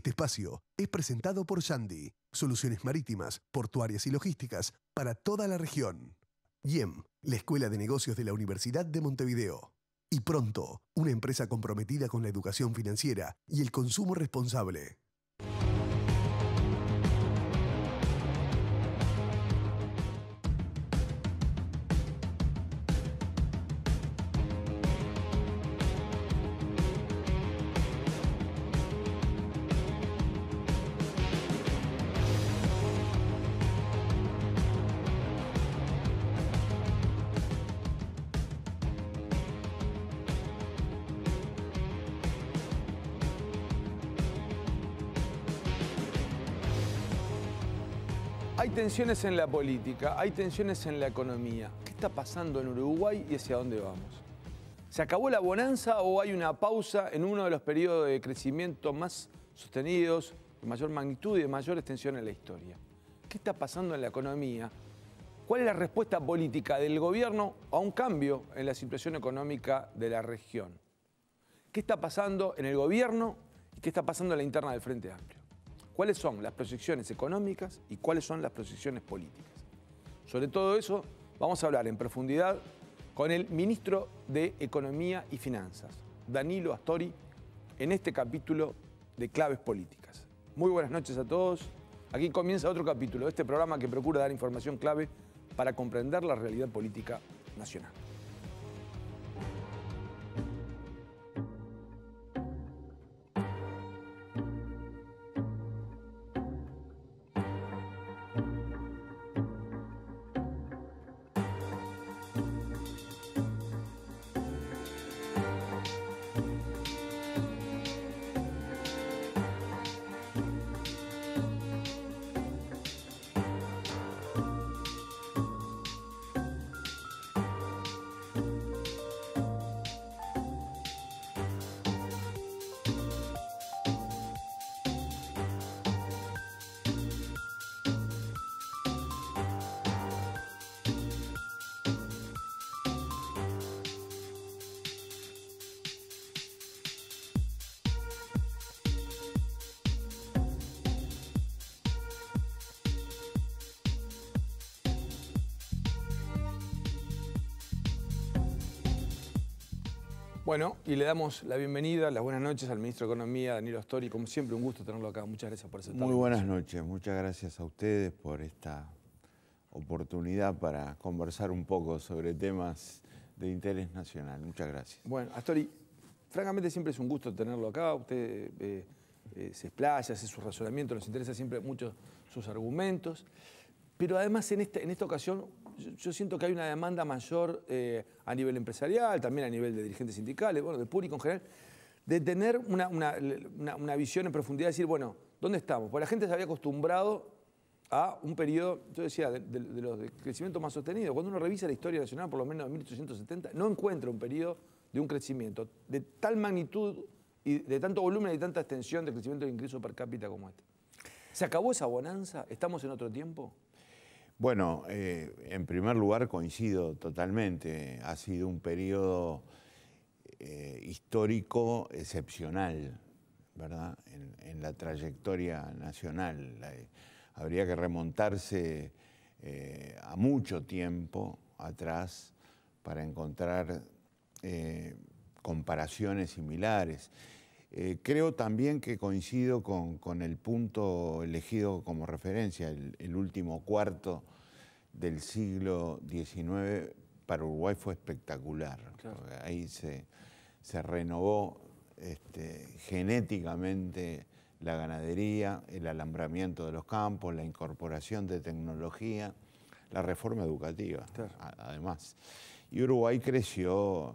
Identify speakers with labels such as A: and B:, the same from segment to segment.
A: Este espacio es presentado por Shandy, soluciones marítimas, portuarias y logísticas para toda la región. YEM, la Escuela de Negocios de la Universidad de Montevideo. Y pronto, una empresa comprometida con la educación financiera y el consumo responsable. tensiones en la política, hay tensiones en la economía. ¿Qué está pasando en Uruguay y hacia dónde vamos? ¿Se acabó la bonanza o hay una pausa en uno de los periodos de crecimiento más sostenidos, de mayor magnitud y de mayor extensión en la historia? ¿Qué está pasando en la economía? ¿Cuál es la respuesta política del gobierno a un cambio en la situación económica de la región? ¿Qué está pasando en el gobierno y qué está pasando en la interna del Frente Amplio? cuáles son las proyecciones económicas y cuáles son las proyecciones políticas. Sobre todo eso vamos a hablar en profundidad con el ministro de Economía y Finanzas, Danilo Astori, en este capítulo de Claves Políticas. Muy buenas noches a todos. Aquí comienza otro capítulo, de este programa que procura dar información clave para comprender la realidad política nacional. Bueno, y le damos la bienvenida, las buenas noches al ministro de Economía, Danilo Astori. Como siempre, un gusto tenerlo acá. Muchas gracias por aceptar. Muy buenas
B: noches. Muchas gracias a ustedes por esta oportunidad para conversar un poco sobre temas de interés nacional. Muchas gracias.
A: Bueno, Astori, francamente siempre es un gusto tenerlo acá. Usted eh, eh, se explaya, hace su razonamiento, nos interesa siempre mucho sus argumentos. Pero además en esta, en esta ocasión yo, siento que hay una demanda mayor eh, a nivel empresarial, también a nivel de dirigentes sindicales, bueno, del público en general, de tener una, visión en profundidad, de decir, bueno, ¿dónde estamos? Porque la gente se había acostumbrado a un periodo, yo decía, de, los crecimientos más sostenidos. Cuando uno revisa la historia nacional, por lo menos de 1870, no encuentra un periodo de un crecimiento de tal magnitud y de tanto volumen y de tanta extensión de crecimiento de ingreso per cápita como este. ¿Se acabó esa bonanza? ¿Estamos en otro tiempo?
B: Bueno, eh, en primer lugar coincido totalmente. Ha sido un periodo eh, histórico excepcional, ¿verdad? En, la trayectoria nacional. Eh, habría que remontarse a mucho tiempo atrás para encontrar comparaciones similares. creo también que coincido con, el punto elegido como referencia, el último cuarto del siglo XIX para Uruguay fue espectacular. Ahí se, renovó este, genéticamente la ganadería, el alambramiento de los campos, la incorporación de tecnología, la reforma educativa, además. Y Uruguay creció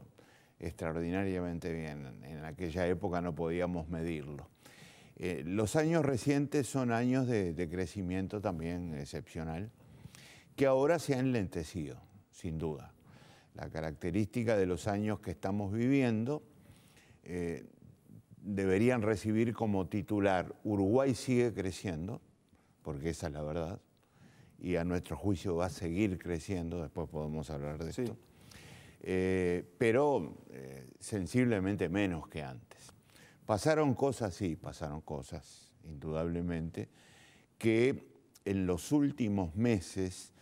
B: extraordinariamente bien. En aquella época no podíamos medirlo. Eh, los años recientes son años de crecimiento también excepcional que ahora se ha enlentecido, sin duda. La característica de los años que estamos viviendo eh, deberían recibir como titular Uruguay sigue creciendo, porque esa es la verdad, y a nuestro juicio va a seguir creciendo, después podemos hablar de eso. Eh, pero eh, sensiblemente menos que antes. Pasaron cosas, sí, pasaron cosas, indudablemente, que en los últimos meses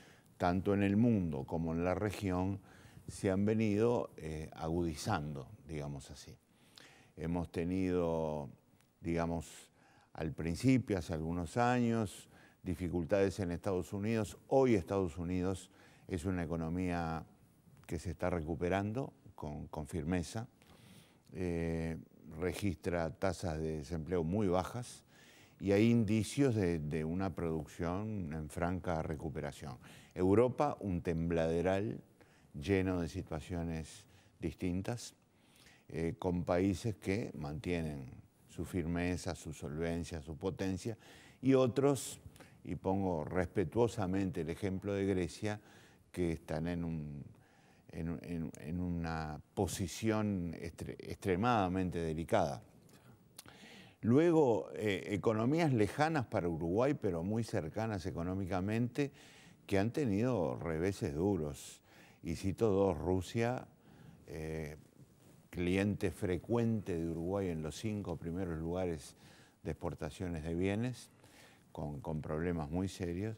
B: tanto en el mundo como en la región, se han venido eh, agudizando, digamos así. Hemos tenido, digamos, al principio, hace algunos años, dificultades en Estados Unidos. Hoy Estados Unidos es una economía que se está recuperando con, firmeza, eh, registra tasas de desempleo muy bajas y hay indicios de una producción en franca recuperación. Europa, un tembladeral lleno de situaciones distintas, eh, con países que mantienen su firmeza, su solvencia, su potencia, y otros, y pongo respetuosamente el ejemplo de Grecia, que están en, una posición extremadamente delicada. Luego, eh, economías lejanas para Uruguay, pero muy cercanas económicamente, que han tenido reveses duros. Y cito dos, Rusia, eh, cliente frecuente de Uruguay en los cinco primeros lugares de exportaciones de bienes, con, con problemas muy serios,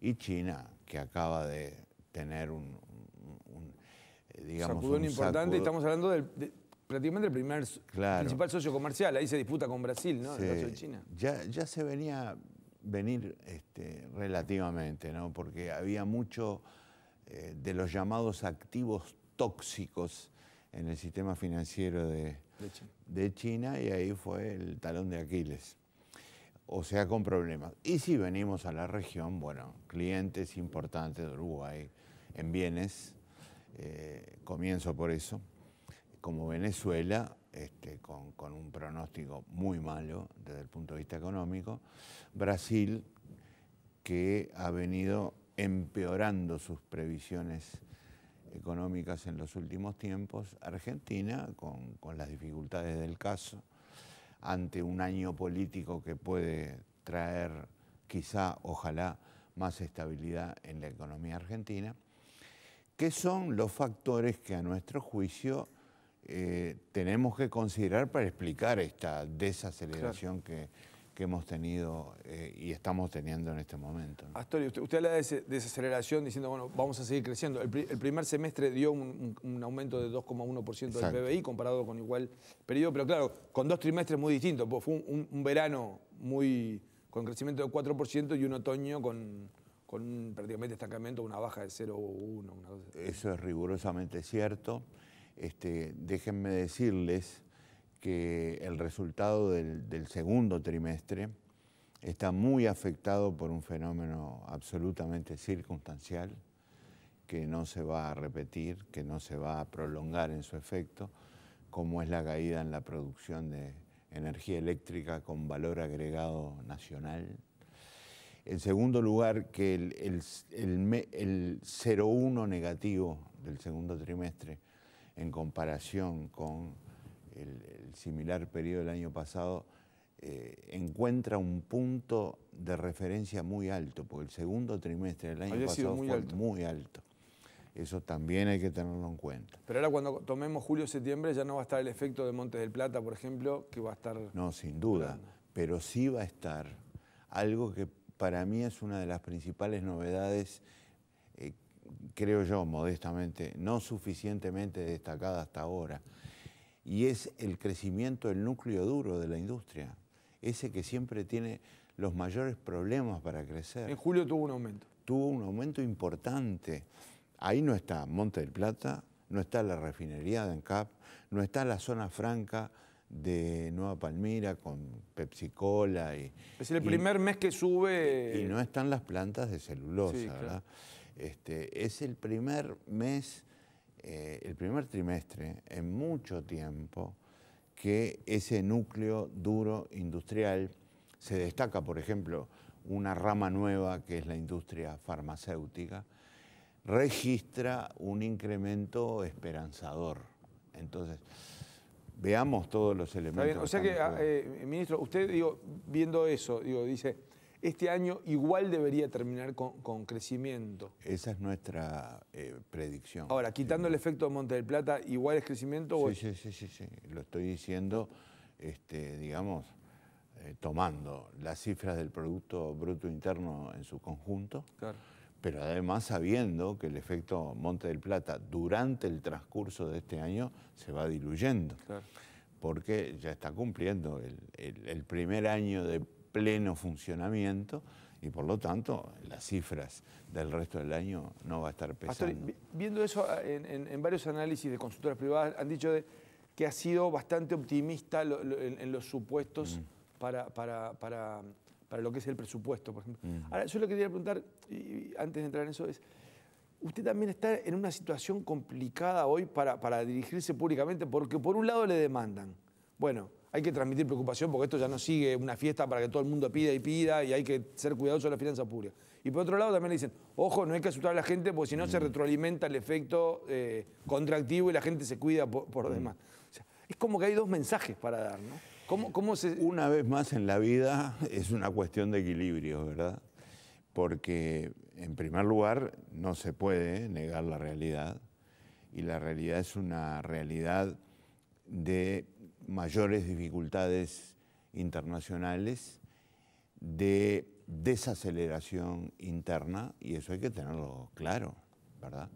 B: y China, que acaba de tener un, un, eh, digamos, un importante, estamos
A: hablando prácticamente del primer principal socio comercial, ahí se disputa con Brasil, ¿no? de China.
B: Ya, ya se venía venir este, relativamente, ¿no? porque había mucho eh, de los llamados activos tóxicos en el sistema financiero de, China. y ahí fue el talón de Aquiles. O sea, con problemas. Y si venimos a la región, bueno, clientes importantes de Uruguay en bienes, eh, comienzo por eso, como Venezuela, este, con, un pronóstico muy malo desde el punto de vista económico. Brasil, que ha venido empeorando sus previsiones económicas en los últimos tiempos. Argentina, con, las dificultades del caso, ante un año político que puede traer quizá, ojalá, más estabilidad en la economía argentina, que son los factores que a nuestro juicio eh, tenemos que considerar para explicar esta desaceleración que que hemos tenido eh, y estamos teniendo en este momento.
A: ¿no? usted, habla de desaceleración diciendo, bueno, vamos a seguir creciendo. El, primer semestre dio un, aumento de 2,1% del PBI comparado con igual periodo, pero claro, con dos trimestres muy distintos. Pues fue un, verano muy con crecimiento de 4% y un otoño con, con prácticamente estancamiento, una baja de 0,1.
B: Eso es rigurosamente cierto. Este, déjenme decirles que el resultado del, segundo trimestre está muy afectado por un fenómeno absolutamente circunstancial que no se va a repetir, que no se va a prolongar en su efecto, como es la caída en la producción de energía eléctrica con valor agregado nacional. En segundo lugar, que el, el 0,1 negativo del segundo trimestre en comparación con el, similar periodo del año pasado, eh, encuentra un punto de referencia muy alto, porque el segundo trimestre del año pasado fue muy alto. Eso también hay que tenerlo en cuenta.
A: Pero ahora cuando tomemos julio-septiembre ya no va a estar el efecto de Montes del Plata, por ejemplo, que va a estar...
B: No, sin duda, pero sí va a estar algo que para mí es una de las principales novedades eh, creo yo modestamente, no suficientemente destacada hasta ahora, y es el crecimiento del núcleo duro de la industria, ese que siempre tiene los mayores problemas para crecer. En julio tuvo un aumento. Tuvo un aumento importante. Ahí no está Monte del Plata, no está la refinería de Encap no está la zona franca de Nueva Palmira con Pepsi Cola. Y, es el primer
A: mes que sube. Y
B: no están las plantas de celulosa, sí, este, es el primer mes, eh, el primer trimestre en mucho tiempo que ese núcleo duro industrial se destaca, por ejemplo, una rama nueva que es la industria farmacéutica, registra un incremento esperanzador. Entonces, veamos todos los elementos. O sea que, ah,
A: eh, ministro, usted, digo, viendo eso, digo, dice, este año igual debería terminar con, crecimiento.
B: Esa es nuestra eh, predicción. Ahora, quitando
A: el efecto de Monte del Plata, ¿igual es
B: crecimiento? Sí, sí, sí, sí, sí, lo estoy diciendo, este, digamos, eh, tomando las cifras del Producto Bruto Interno en su conjunto, claro. pero además sabiendo que el efecto Monte del Plata durante el transcurso de este año se va diluyendo. Claro porque ya está cumpliendo el, primer año de pleno funcionamiento y por lo tanto las cifras del resto del año no va a estar pesando.
A: viendo eso ah, en, varios análisis de consultoras privadas han dicho que ha sido bastante optimista en, los supuestos mm. para, para, lo que es el presupuesto, por ejemplo. Mm. Ahora, yo lo que quería preguntar, antes de entrar en eso, es, usted también está en una situación complicada hoy para, dirigirse públicamente, porque por un lado le demandan, bueno, hay que transmitir preocupación porque esto ya no sigue una fiesta para que todo el mundo pida y pida y hay que ser cuidadoso de la finanza pública. Y por otro lado también le dicen, ojo, no hay que asustar a la gente porque si no se mm. retroalimenta el efecto eh, contractivo y la gente se cuida por, mm. demás. es como que hay dos mensajes para dar, ¿no?
B: ¿Cómo, se... Una vez más en la vida es una cuestión de equilibrio, ¿verdad? Porque en primer lugar no se puede negar la realidad y la realidad es una realidad de mayores dificultades internacionales de desaceleración interna, y eso hay que tenerlo claro, ¿verdad?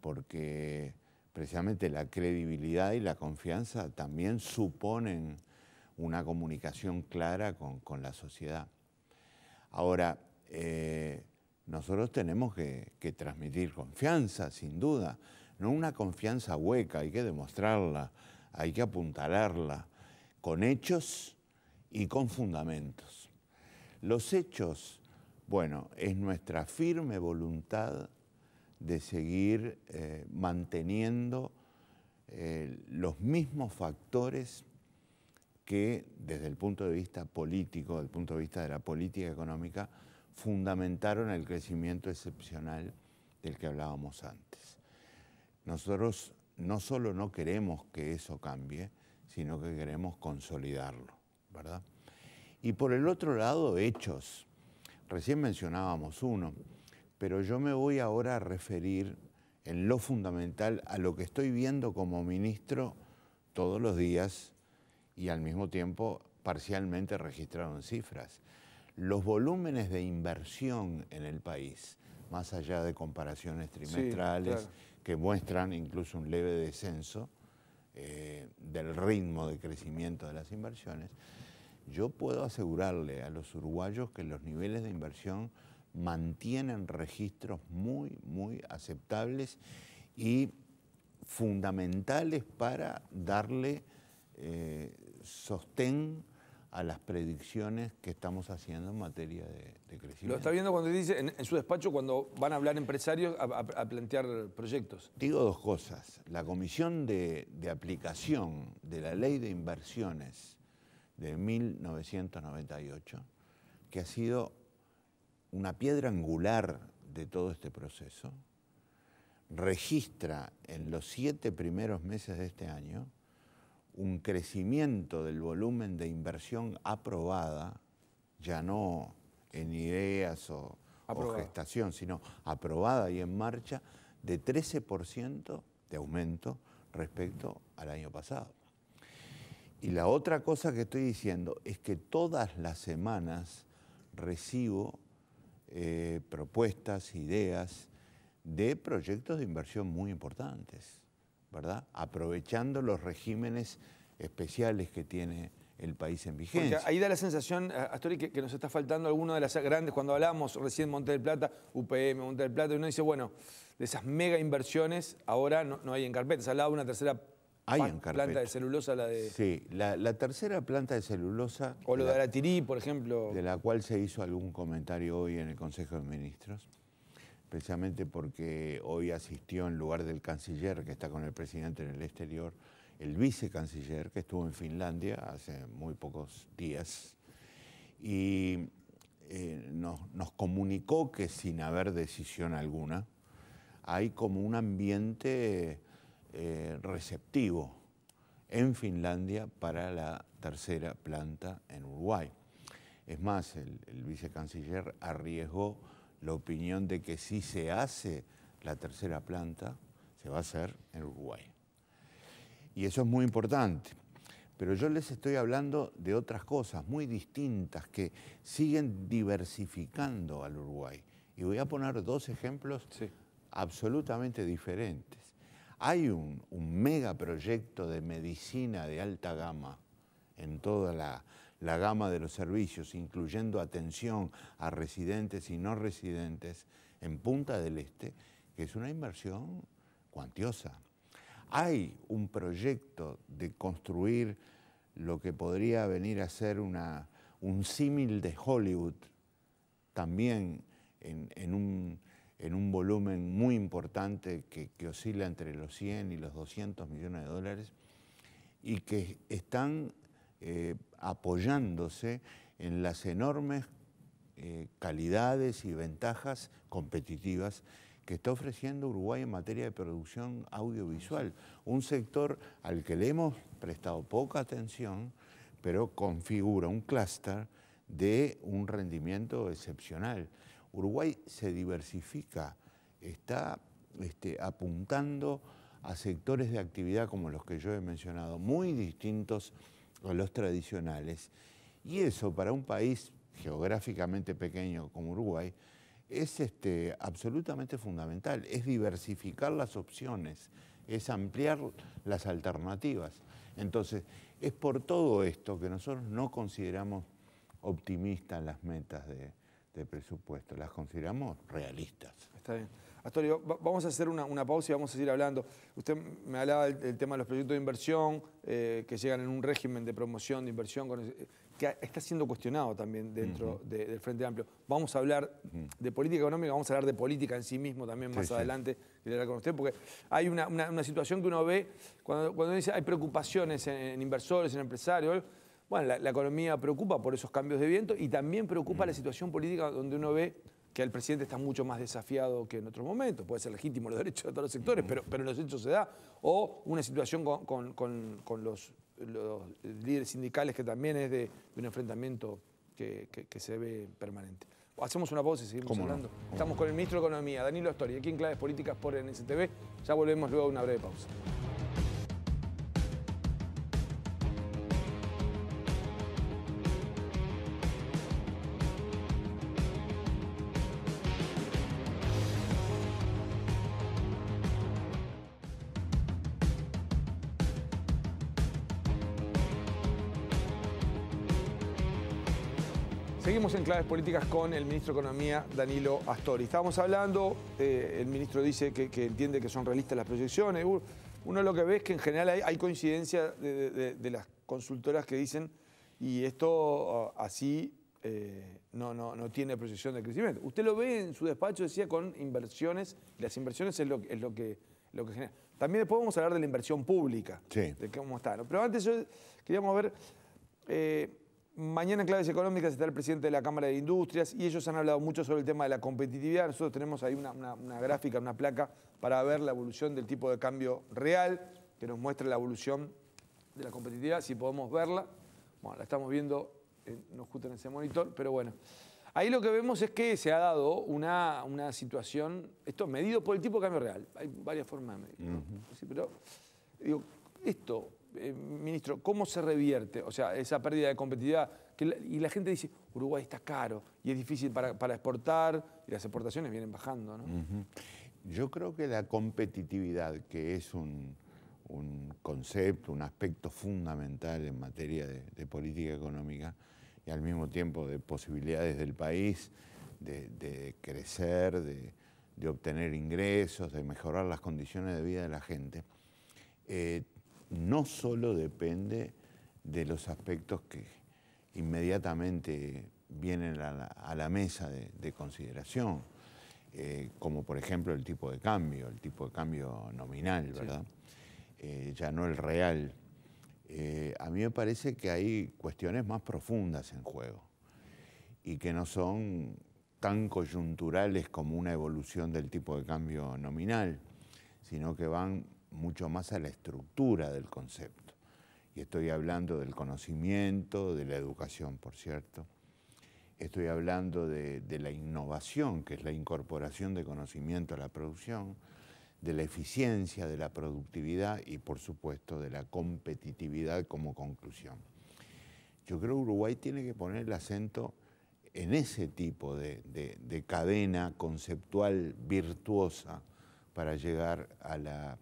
B: Porque precisamente la credibilidad y la confianza también suponen una comunicación clara con, la sociedad. Ahora, eh, nosotros tenemos que, transmitir confianza, sin duda, no una confianza hueca, hay que demostrarla, hay que apuntalarla con hechos y con fundamentos. Los hechos, bueno, es nuestra firme voluntad de seguir eh, manteniendo eh, los mismos factores que desde el punto de vista político, desde el punto de vista de la política económica, fundamentaron el crecimiento excepcional del que hablábamos antes. Nosotros no solo no queremos que eso cambie, sino que queremos consolidarlo, ¿verdad? Y por el otro lado, hechos. Recién mencionábamos uno, pero yo me voy ahora a referir en lo fundamental a lo que estoy viendo como ministro todos los días y al mismo tiempo parcialmente registrado en cifras. Los volúmenes de inversión en el país, más allá de comparaciones trimestrales que muestran incluso un leve descenso eh, del ritmo de crecimiento de las inversiones, yo puedo asegurarle a los uruguayos que los niveles de inversión mantienen registros muy, muy aceptables y fundamentales para darle eh, sostén a las predicciones que estamos haciendo en materia de, crecimiento. Lo está
A: viendo cuando dice en, su despacho cuando van a hablar empresarios a, plantear proyectos.
B: Digo dos cosas. La comisión de, aplicación de la ley de inversiones de 1998, que ha sido una piedra angular de todo este proceso, registra en los siete primeros meses de este año un crecimiento del volumen de inversión aprobada, ya no en ideas o, gestación, sino aprobada y en marcha, de 13% de aumento respecto al año pasado. Y la otra cosa que estoy diciendo es que todas las semanas recibo eh, propuestas, ideas de proyectos de inversión muy importantes. Aprovechando los regímenes especiales que tiene el país en vigencia. ahí da
A: la sensación, eh, Astori, que, nos está faltando alguna de las grandes, cuando hablábamos recién Monte del Plata, UPM, Monte del Plata, y uno dice, bueno, de esas mega inversiones ahora no, hay en carpeta, se hablaba de una tercera
B: planta de
A: celulosa, la de...
B: Sí, la, la tercera planta de celulosa... O lo de Aratirí, por ejemplo. De la cual se hizo algún comentario hoy en el Consejo de Ministros especialmente porque hoy asistió en lugar del canciller, que está con el presidente en el exterior, el vicecanciller, que estuvo en Finlandia hace muy pocos días, y eh, nos, comunicó que sin haber decisión alguna, hay como un ambiente eh, receptivo en Finlandia para la tercera planta en Uruguay. Es más, el, el vicecanciller arriesgó la opinión de que si se hace la tercera planta, se va a hacer en Uruguay. Y eso es muy importante. Pero yo les estoy hablando de otras cosas muy distintas que siguen diversificando al Uruguay. Y voy a poner dos ejemplos absolutamente diferentes. Hay un, un megaproyecto de medicina de alta gama en toda la, la gama de los servicios, incluyendo atención a residentes y no residentes en Punta del Este, que es una inversión cuantiosa. Hay un proyecto de construir lo que podría venir a ser una, un símil de Hollywood, también en, un, volumen muy importante que, que oscila entre los 100 y los 200 millones de dólares, y que están eh, apoyándose en las enormes eh, calidades y ventajas competitivas que está ofreciendo Uruguay en materia de producción audiovisual, un sector al que le hemos prestado poca atención, pero configura un clúster de un rendimiento excepcional. Uruguay se diversifica, está este, apuntando a sectores de actividad como los que yo he mencionado, muy distintos o los tradicionales. Y eso para un país geográficamente pequeño como Uruguay es este, absolutamente fundamental, es diversificar las opciones, es ampliar las alternativas. Entonces, es por todo esto que nosotros no consideramos optimistas las metas de, de presupuesto, las consideramos realistas.
A: Está bien. Astorio, vamos a hacer una, pausa y vamos a seguir hablando. Usted me hablaba del, tema de los proyectos de inversión eh, que llegan en un régimen de promoción de inversión que está siendo cuestionado también dentro del Frente Amplio. Vamos a hablar de política económica, vamos a hablar de política en sí mismo también más adelante, hablar con usted, porque hay una, situación que uno ve cuando, dice hay preocupaciones en, inversores, en empresarios. Bueno, la, economía preocupa por esos cambios de viento y también preocupa la situación política donde uno ve que el presidente está mucho más desafiado que en otros momentos. Puede ser legítimo los derechos de todos los sectores, pero, pero en los hechos se da. O una situación con, los, líderes sindicales que también es de, un enfrentamiento que, se ve permanente. Hacemos una pausa y seguimos hablando. Estamos con el ministro de Economía, Danilo Astori, aquí en Claves Políticas por NSTV. Ya volvemos luego a una breve pausa. Seguimos en claves políticas con el ministro de Economía, Danilo Astori. Estábamos hablando, eh, el ministro dice que, entiende que son realistas las proyecciones. Uno lo que ve es que en general hay, coincidencia de, las consultoras que dicen, y esto ah, así eh, no, no, no, tiene proyección de crecimiento. Usted lo ve en su despacho, decía, con inversiones, las inversiones es lo, es lo que genera. También después vamos a hablar de la inversión pública, sí. de cómo está. Pero antes yo queríamos ver. Eh, Mañana en Claves Económicas está el presidente de la Cámara de Industrias y ellos han hablado mucho sobre el tema de la competitividad. Nosotros tenemos ahí una, gráfica, una placa para ver la evolución del tipo de cambio real que nos muestra la evolución de la competitividad, si podemos verla. Bueno, la estamos viendo no en ese monitor, pero bueno. Ahí lo que vemos es que se ha dado una, situación, esto medido por el tipo de cambio real. Hay varias formas de medirlo. pero digo, esto eh, ministro, ¿cómo se revierte? O sea, esa pérdida de competitividad. y la gente dice, Uruguay está caro y es difícil para, exportar, y las exportaciones vienen bajando. ¿no?
B: Yo creo que la competitividad, que es un, concepto, un aspecto fundamental en materia de, política económica y al mismo tiempo de posibilidades del país de, crecer, de, obtener ingresos, de mejorar las condiciones de vida de la gente, eh, no solo depende de los aspectos que inmediatamente vienen a la, mesa de, consideración, eh, como por ejemplo el tipo de cambio, el tipo de cambio nominal, ¿verdad? Eh, ya no el real. Eh, a mí me parece que hay cuestiones más profundas en juego y que no son tan coyunturales como una evolución del tipo de cambio nominal, sino que van mucho más a la estructura del concepto. Y estoy hablando del conocimiento, de la educación, por cierto. Estoy hablando de, la innovación, que es la incorporación de conocimiento a la producción, de la eficiencia, de la productividad y, por supuesto, de la competitividad como conclusión. Yo creo que Uruguay tiene que poner el acento en ese tipo de cadena conceptual virtuosa para llegar a la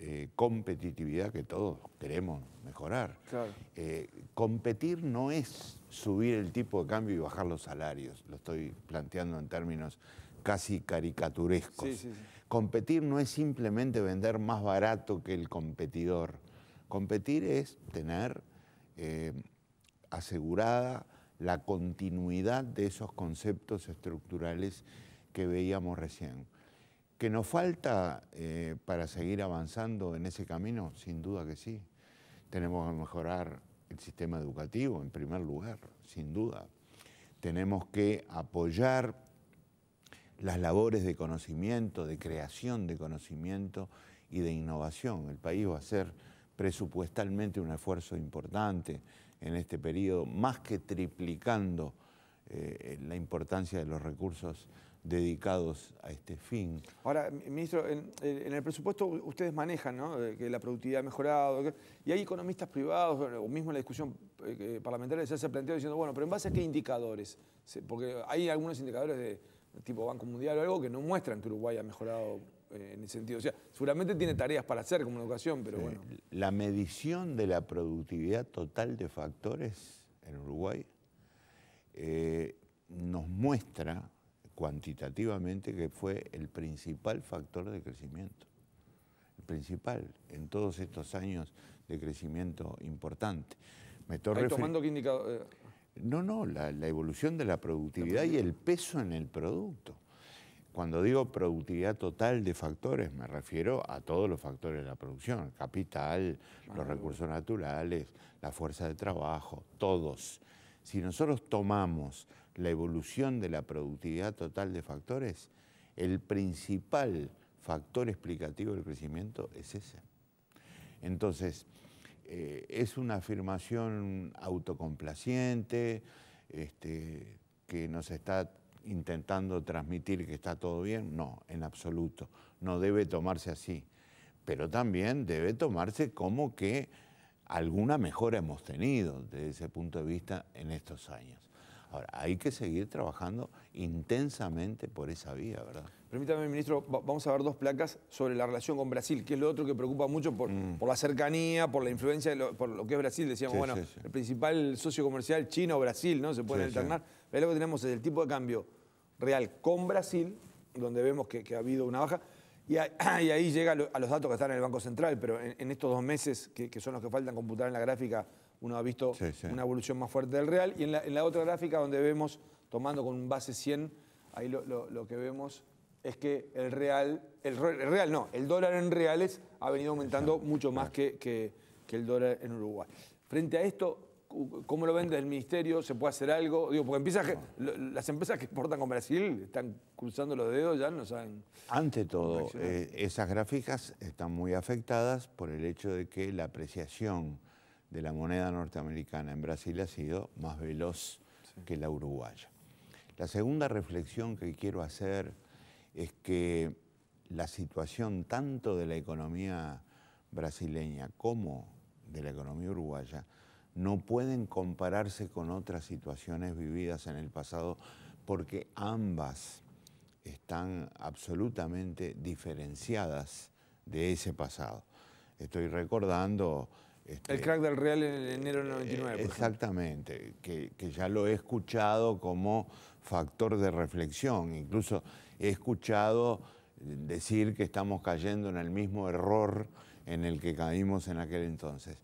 B: eh, competitividad que todos queremos mejorar. Eh, competir no es subir el tipo de cambio y bajar los salarios, lo estoy planteando en términos casi caricaturescos. Competir no es simplemente vender más barato que el competidor. Competir es tener eh, asegurada la continuidad de esos conceptos estructurales que veíamos recién. ¿Que nos falta eh, para seguir avanzando en ese camino? Sin duda que sí. Tenemos que mejorar el sistema educativo, en primer lugar, sin duda. Tenemos que apoyar las labores de conocimiento, de creación de conocimiento y de innovación. El país va a hacer presupuestalmente un esfuerzo importante en este periodo, más que triplicando eh, la importancia de los recursos dedicados a este fin.
A: Ahora, ministro, en, el presupuesto ustedes manejan ¿no? que la productividad ha mejorado, y hay economistas privados, o mismo en la discusión eh, parlamentaria se hace planteado diciendo, bueno, pero en base a qué indicadores, porque hay algunos indicadores de tipo Banco Mundial o algo que no muestran que Uruguay ha mejorado eh, en ese sentido. O sea, seguramente tiene tareas para hacer como educación, pero bueno.
B: La medición de la productividad total de factores en Uruguay eh, nos muestra cuantitativamente que fue el principal factor de crecimiento. El principal en todos estos años de crecimiento importante. Me tomando
A: qué indicador? Eh.
B: No, no, la, evolución de la productividad y el peso en el producto. Cuando digo productividad total de factores, me refiero a todos los factores de la producción, capital, los recursos naturales, la fuerza de trabajo, todos. Si nosotros tomamos la evolución de la productividad total de factores, el principal factor explicativo del crecimiento es ese. Entonces, eh, es una afirmación autocomplaciente este, que nos está intentando transmitir que está todo bien. No, en absoluto. No debe tomarse así. Pero también debe tomarse como que alguna mejora hemos tenido desde ese punto de vista en estos años. Ahora, hay que seguir trabajando intensamente por esa vía, ¿verdad? Permítame, ministro, vamos a ver dos placas sobre la relación con Brasil, que es lo otro que preocupa mucho por, mm. la cercanía,
A: por la influencia, por lo que es Brasil. Decíamos, bueno, el principal socio comercial chino, Brasil, ¿no? Se puede alternar. Pero lo que tenemos es el tipo de cambio real con Brasil, donde vemos que ha habido una baja Y, ahí llega a los datos que están en el Banco Central, pero en, estos dos meses, que, son los que faltan computar en la gráfica, uno ha visto una evolución más fuerte del real. Y en la, otra gráfica, donde vemos, tomando con un base 100, ahí lo, que vemos es que el real, el, real no, el dólar en reales ha venido aumentando mucho más que, que, que el dólar en Uruguay. Frente a esto, ¿Cómo lo ven el ministerio? ¿Se puede hacer algo? porque las empresas que exportan con Brasil están cruzando los dedos, ya no saben.
B: Ante todo, eh, esas gráficas están muy afectadas por el hecho de que la apreciación de la moneda norteamericana en Brasil ha sido más veloz que la uruguaya. La segunda reflexión que quiero hacer es que la situación tanto de la economía brasileña como de la economía uruguaya no pueden compararse con otras situaciones vividas en el pasado porque ambas están absolutamente diferenciadas de ese pasado. Estoy recordando...
A: Este, el crack del Real en enero del 99.
B: Exactamente, que, que, ya lo he escuchado como factor de reflexión. Incluso he escuchado decir que estamos cayendo en el mismo error en el que caímos en aquel entonces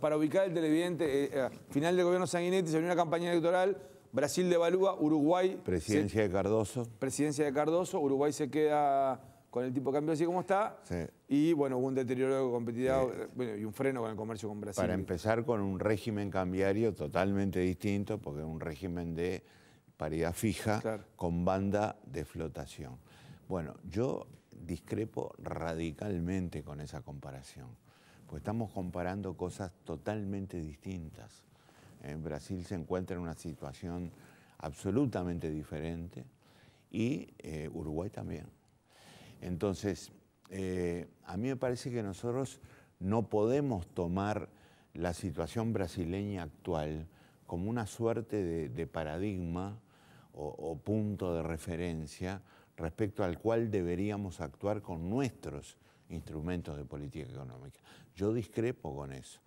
B: para ubicar el televidente, eh, eh, final del gobierno Sanguinetti se abrió una campaña
A: electoral, Brasil devalúa, Uruguay... Presidencia
B: de Cardoso.
A: Presidencia de Cardoso, Uruguay se queda con el tipo de cambio así como está. Y bueno, hubo un deterioro de competitividad y un freno con el comercio con Brasil. Para
B: empezar con un régimen cambiario totalmente distinto, porque es un régimen de paridad fija con banda de flotación. Bueno, yo discrepo radicalmente con esa comparación pues estamos comparando cosas totalmente distintas. En Brasil se encuentra en una situación absolutamente diferente y eh, Uruguay también. Entonces, eh, a mí me parece que nosotros no podemos tomar la situación brasileña actual como una suerte de, paradigma o, o punto de referencia respecto al cual deberíamos actuar con nuestros instrumentos de política económica. Yo discrepo con eso,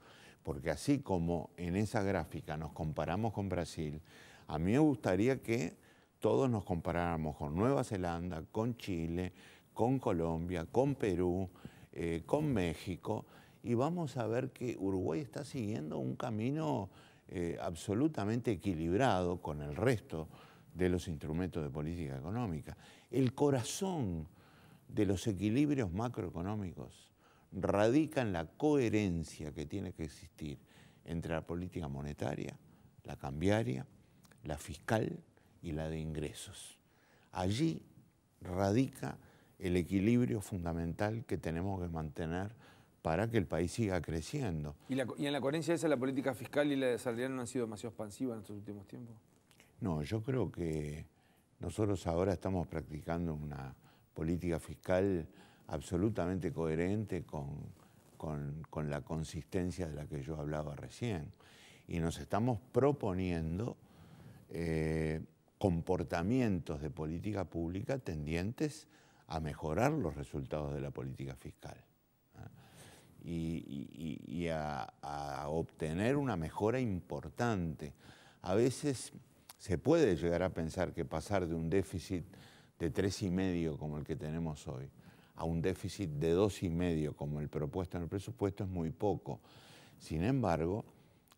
B: porque así como en esa gráfica nos comparamos con Brasil, a mí me gustaría que todos nos comparáramos con Nueva Zelanda, con Chile, con Colombia, con Perú, eh, con México, y vamos a ver que Uruguay está siguiendo un camino eh, absolutamente equilibrado con el resto de los instrumentos de política económica. El corazón de los equilibrios macroeconómicos radica en la coherencia que tiene que existir entre la política monetaria, la cambiaria, la fiscal y la de ingresos. Allí radica el equilibrio fundamental que tenemos que mantener para que el país siga creciendo.
A: ¿Y, en la coherencia esa la política fiscal y la de salarial no han sido demasiado expansivas en estos últimos tiempos?
B: No, yo creo que nosotros ahora estamos practicando una política fiscal absolutamente coherente con, la consistencia de la que yo hablaba recién. Y nos estamos proponiendo eh, comportamientos de política pública tendientes a mejorar los resultados de la política fiscal ¿ah? y, a obtener una mejora importante. A veces se puede llegar a pensar que pasar de un déficit de tres y medio como el que tenemos hoy a un déficit de dos y medio como el propuesto en el presupuesto es muy poco. Sin embargo,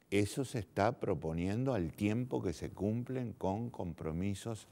B: eso se está proponiendo al tiempo que se cumplen con compromisos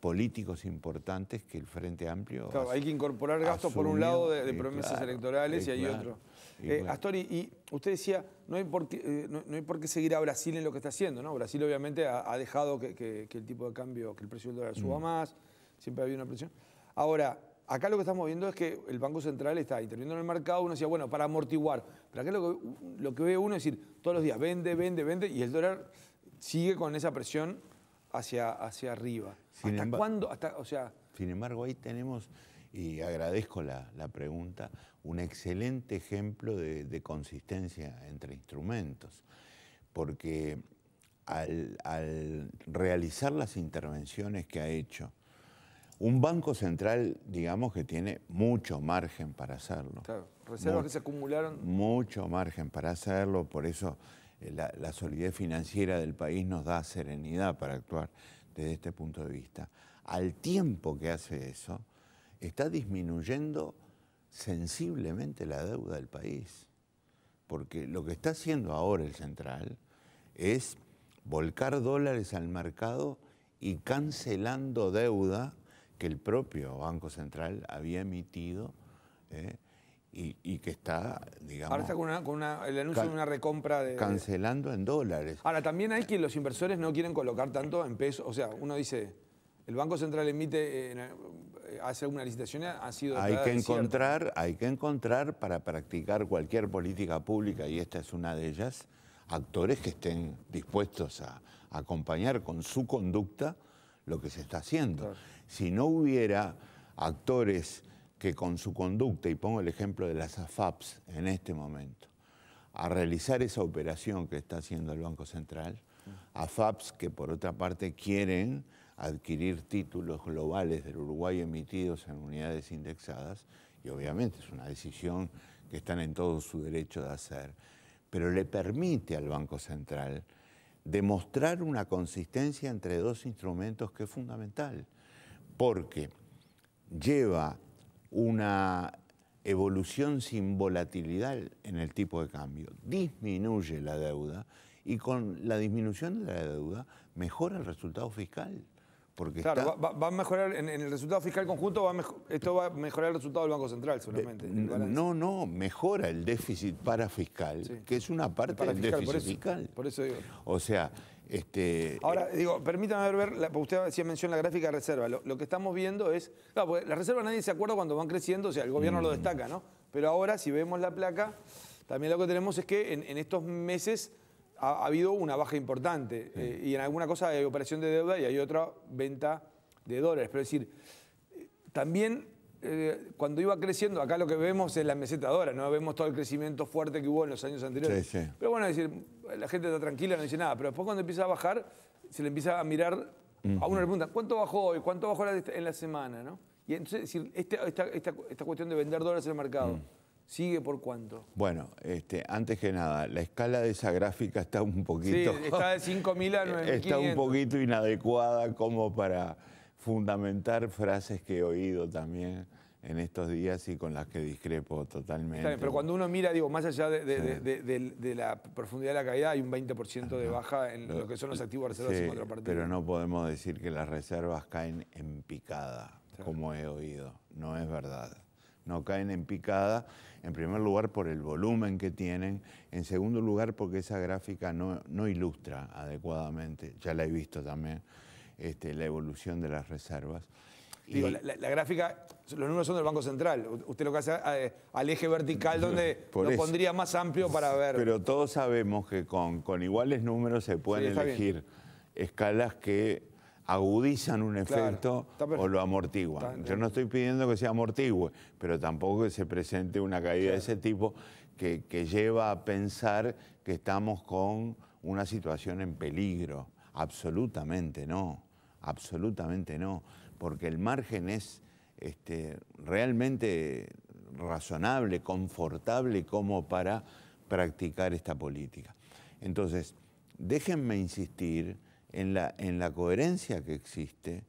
B: políticos importantes que el Frente Amplio... Claro, hay que incorporar gastos por un lado de, promesas electorales y, hay otro. Eh, Astori,
A: y usted decía, no hay, por qué, eh, no, hay, por seguir a Brasil en lo que está haciendo, ¿no? Brasil obviamente ha, dejado que, el tipo de cambio, que el precio del dólar suba mm. más, siempre había una presión. Ahora, acá lo que estamos viendo es que el Banco Central está interviniendo en el mercado, uno decía, bueno, para amortiguar. Pero acá lo que, ve uno es decir, todos los días vende, vende, vende, y el dólar sigue con esa presión hacia, hacia arriba. ¿Hasta cuándo? o sea,
B: sin embargo, ahí tenemos, y agradezco la, pregunta, un excelente ejemplo de, consistencia entre instrumentos. Porque al, al realizar las intervenciones que ha hecho, un banco central, digamos que tiene mucho margen para hacerlo. Claro, reservas que se
A: acumularon.
B: Mucho margen para hacerlo, por eso eh, la, la, solidez financiera del país nos da serenidad para actuar desde este punto de vista. Al tiempo que hace eso, está disminuyendo sensiblemente la deuda del país, porque lo que está haciendo ahora el central es volcar dólares al mercado y cancelando deuda el propio Banco Central había emitido eh, y, que está, digamos... Ahora está
A: con, una, el anuncio de una recompra de...
B: Cancelando en dólares.
A: Ahora, también hay que los inversores no quieren colocar tanto en pesos. O sea, uno dice, el Banco Central emite, eh, hace alguna licitación, ha sido... Hay que, encontrar,
B: hay que encontrar para practicar cualquier política pública, y esta es una de ellas, actores que estén dispuestos a, acompañar con su conducta lo que se está haciendo. Si no hubiera actores que con su conducta, y pongo el ejemplo de las AFAPs en este momento, a realizar esa operación que está haciendo el Banco Central, AFAPs que por otra parte quieren adquirir títulos globales del Uruguay emitidos en unidades indexadas, y obviamente es una decisión que están en todo su derecho de hacer, pero le permite al Banco Central demostrar una consistencia entre dos instrumentos que es fundamental porque lleva una evolución sin volatilidad en el tipo de cambio, disminuye la deuda y con la disminución de la deuda mejora el resultado fiscal. Porque claro,
A: va, a mejorar en, el resultado fiscal conjunto, va esto va a mejorar el resultado del Banco Central solamente.
B: no, no, mejora el déficit para fiscal, que es una parte del déficit fiscal. Por eso O sea, este, ahora,
A: digo, permítame ver, usted hacía mención la gráfica de reserva. Lo, que estamos viendo es. la reserva nadie se acuerda cuando van creciendo, o sea, el gobierno lo mm. destaca, ¿no? Pero ahora, si vemos la placa, también lo que tenemos es que en, estos meses ha, habido una baja importante. Eh, y en alguna cosa hay operación de deuda y hay otra venta de dólares. Pero es decir, eh, también eh, cuando iba creciendo, acá lo que vemos es la meseta ahora, no vemos todo el crecimiento fuerte que hubo en los años anteriores. Pero bueno, decir, la gente está tranquila, no dice nada, pero después cuando empieza a bajar, se le empieza a mirar,
B: a uno le
A: pregunta, ¿cuánto bajó hoy? ¿Cuánto bajó en la semana? Y entonces, esta, cuestión de vender dólares en el mercado. Mm. ¿Sigue por cuánto?
B: Bueno, este, antes que nada, la escala de esa gráfica está un poquito... está
A: de 5.000 a 9.500. Está un
B: poquito inadecuada como para fundamentar frases que he oído también en estos días y con las que discrepo totalmente. pero
A: cuando uno mira, digo, más allá de, la profundidad de la caída, hay un 20% de baja en lo, que son los activos reservas en contrapartida. Pero
B: no podemos decir que las reservas caen en picada, como he oído. No es verdad. No caen en picada, en primer lugar por el volumen que tienen, en segundo lugar porque esa gráfica no, ilustra adecuadamente, ya la he visto también, este, la evolución de las reservas la,
A: gráfica, los números son del Banco Central. Usted lo que hace ah, eh, al eje vertical donde lo pondría más
B: amplio para ver. Pero todos sabemos que con, iguales números se pueden elegir escalas que agudizan un efecto o lo amortiguan. Yo no estoy pidiendo que sea amortigüe, pero tampoco que se presente una caída de ese tipo que, que lleva a pensar que estamos con una situación en peligro. Absolutamente no, absolutamente no porque el margen es este, realmente razonable, confortable como para practicar esta política. Entonces, déjenme insistir en la, coherencia que existe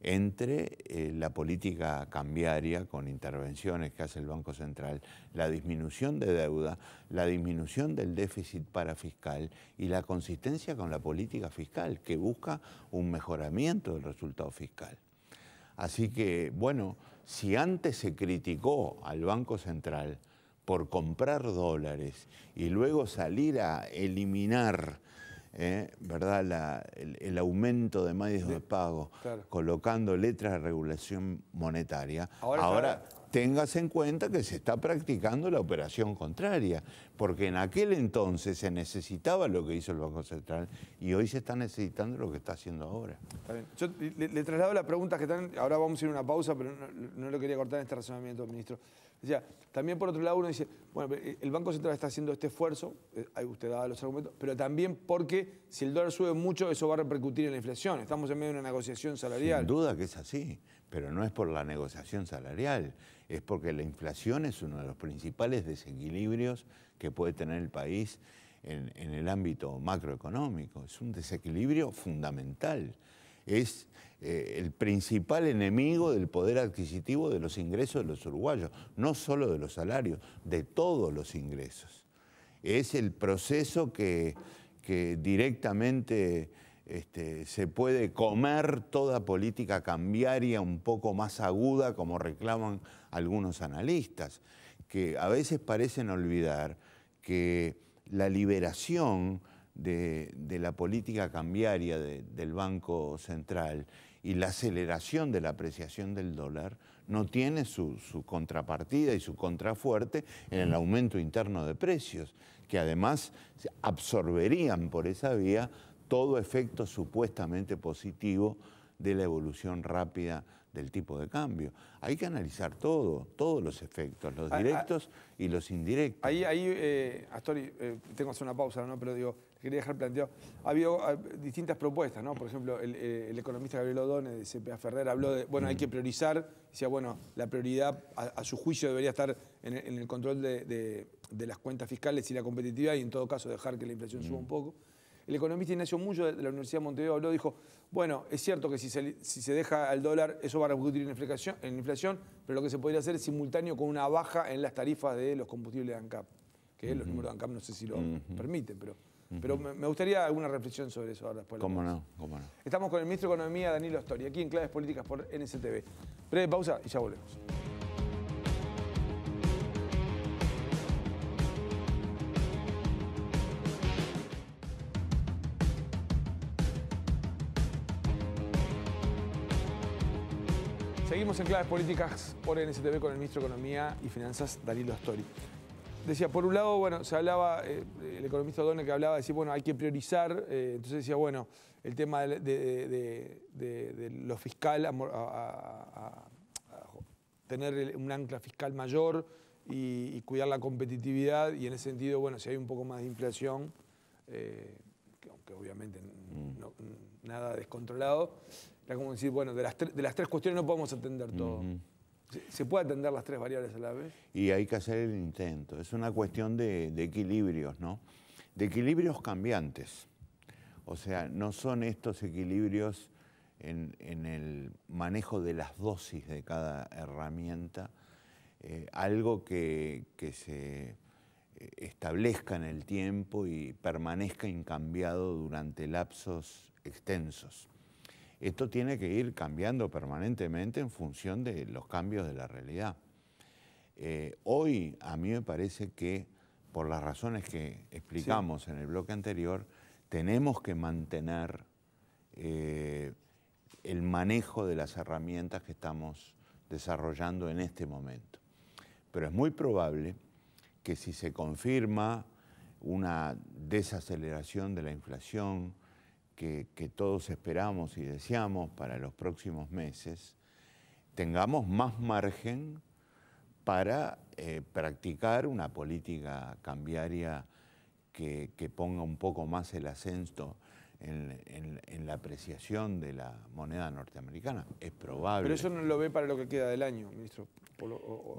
B: entre eh, la política cambiaria con intervenciones que hace el Banco Central, la disminución de deuda, la disminución del déficit para fiscal y la consistencia con la política fiscal que busca un mejoramiento del resultado fiscal. Así que, bueno, si antes se criticó al Banco Central por comprar dólares y luego salir a eliminar eh, ¿verdad? el, aumento de medios de pago, colocando letras de regulación monetaria. ahora Tengas en cuenta que se está practicando la operación contraria, porque en aquel entonces se necesitaba lo que hizo el Banco Central y hoy se está necesitando lo que está haciendo ahora.
A: Yo le, traslado las preguntas que están, ahora vamos a ir a una pausa, pero no, lo quería cortar en este razonamiento, ministro. sea, también por otro lado uno dice, bueno, eh, el Banco Central está haciendo este esfuerzo, eh, ahí usted daba los argumentos, pero también porque si el dólar sube mucho, eso va a repercutir en la inflación. Estamos en medio de una negociación salarial. Sin
B: duda que es así, pero no es por la negociación salarial es porque la inflación es uno de los principales desequilibrios que puede tener el país en, el ámbito macroeconómico. Es un desequilibrio fundamental. Es eh, el principal enemigo del poder adquisitivo de los ingresos de los uruguayos, no solo de los salarios, de todos los ingresos. Es el proceso que directamente este, se puede comer toda política cambiaria un poco más aguda, como reclaman algunos analistas, que a veces parecen olvidar que la liberación de, la política cambiaria del Banco Central y la aceleración de la apreciación del dólar no tiene su, contrapartida y su contrafuerte en el aumento interno de precios, que además absorberían por esa vía todo efecto supuestamente positivo de la evolución rápida del tipo de cambio. Hay que analizar todo, todos los efectos, los ah, ah. directos y los indirectos. Ahí, ahí
A: eh, Astori, eh, tengo que hacer una pausa, ¿no? pero digo, quería dejar planteado, ha habido ah, distintas propuestas, ¿no? por ejemplo, el, eh, economista Gabriel O'Donnell de CPA Ferrer habló de, bueno, hay que mm. priorizar, decía, bueno, la prioridad a, su juicio debería estar en el, control de, de, las cuentas fiscales y la competitividad y en todo caso dejar que la inflación suba mm. un poco. El economista Ignacio Muñoz de la Universidad de Montevideo habló, dijo, bueno, es cierto que si se, deja el dólar, eso va a repercutir en inflación, inflación, pero lo que se podría hacer es simultáneo con una baja en las tarifas de los combustibles de ANCAP, que los números de ANCAP no sé si lo permiten, pero... me gustaría alguna reflexión sobre eso ¿Cómo
B: no? ¿Cómo no?
A: Estamos con el ministro de Economía, Danilo Astori, aquí en Claves Políticas por NSTV. Breve pausa y ya volvemos. Seguimos en claves políticas por NSTB con el ministro de Economía y Finanzas, Danilo Astori. Decía, por un lado, bueno, se hablaba, eh, el economista O'Donnell que hablaba, decía, bueno, hay que priorizar, eh, entonces decía, bueno, el tema de, lo fiscal, tener un ancla fiscal mayor y, cuidar la competitividad, y en ese sentido, bueno, si hay un poco más de inflación, eh, que, aunque obviamente nada descontrolado, era como decir, bueno, de las, de las tres cuestiones no podemos atender todo. se, puede atender las tres variables a la vez?
B: Y hay que hacer el intento. Es una cuestión de, equilibrios, ¿no? De equilibrios cambiantes. O sea, no son estos equilibrios en, el manejo de las dosis de cada herramienta, eh, algo que, que, se eh, establezca en el tiempo y permanezca incambiado durante lapsos extensos. Esto tiene que ir cambiando permanentemente en función de los cambios de la realidad. Eh, hoy a mí me parece que, por las razones que explicamos en el bloque anterior, tenemos que mantener eh, el manejo de las herramientas que estamos desarrollando en este momento. Pero es muy probable que si se confirma una desaceleración de la inflación, que, todos esperamos y deseamos para los próximos meses, tengamos más margen para eh, practicar una política cambiaria que, ponga un poco más el acento en, la apreciación de la moneda norteamericana. Es probable. Pero eso
A: no lo ve para lo que queda del año, ministro.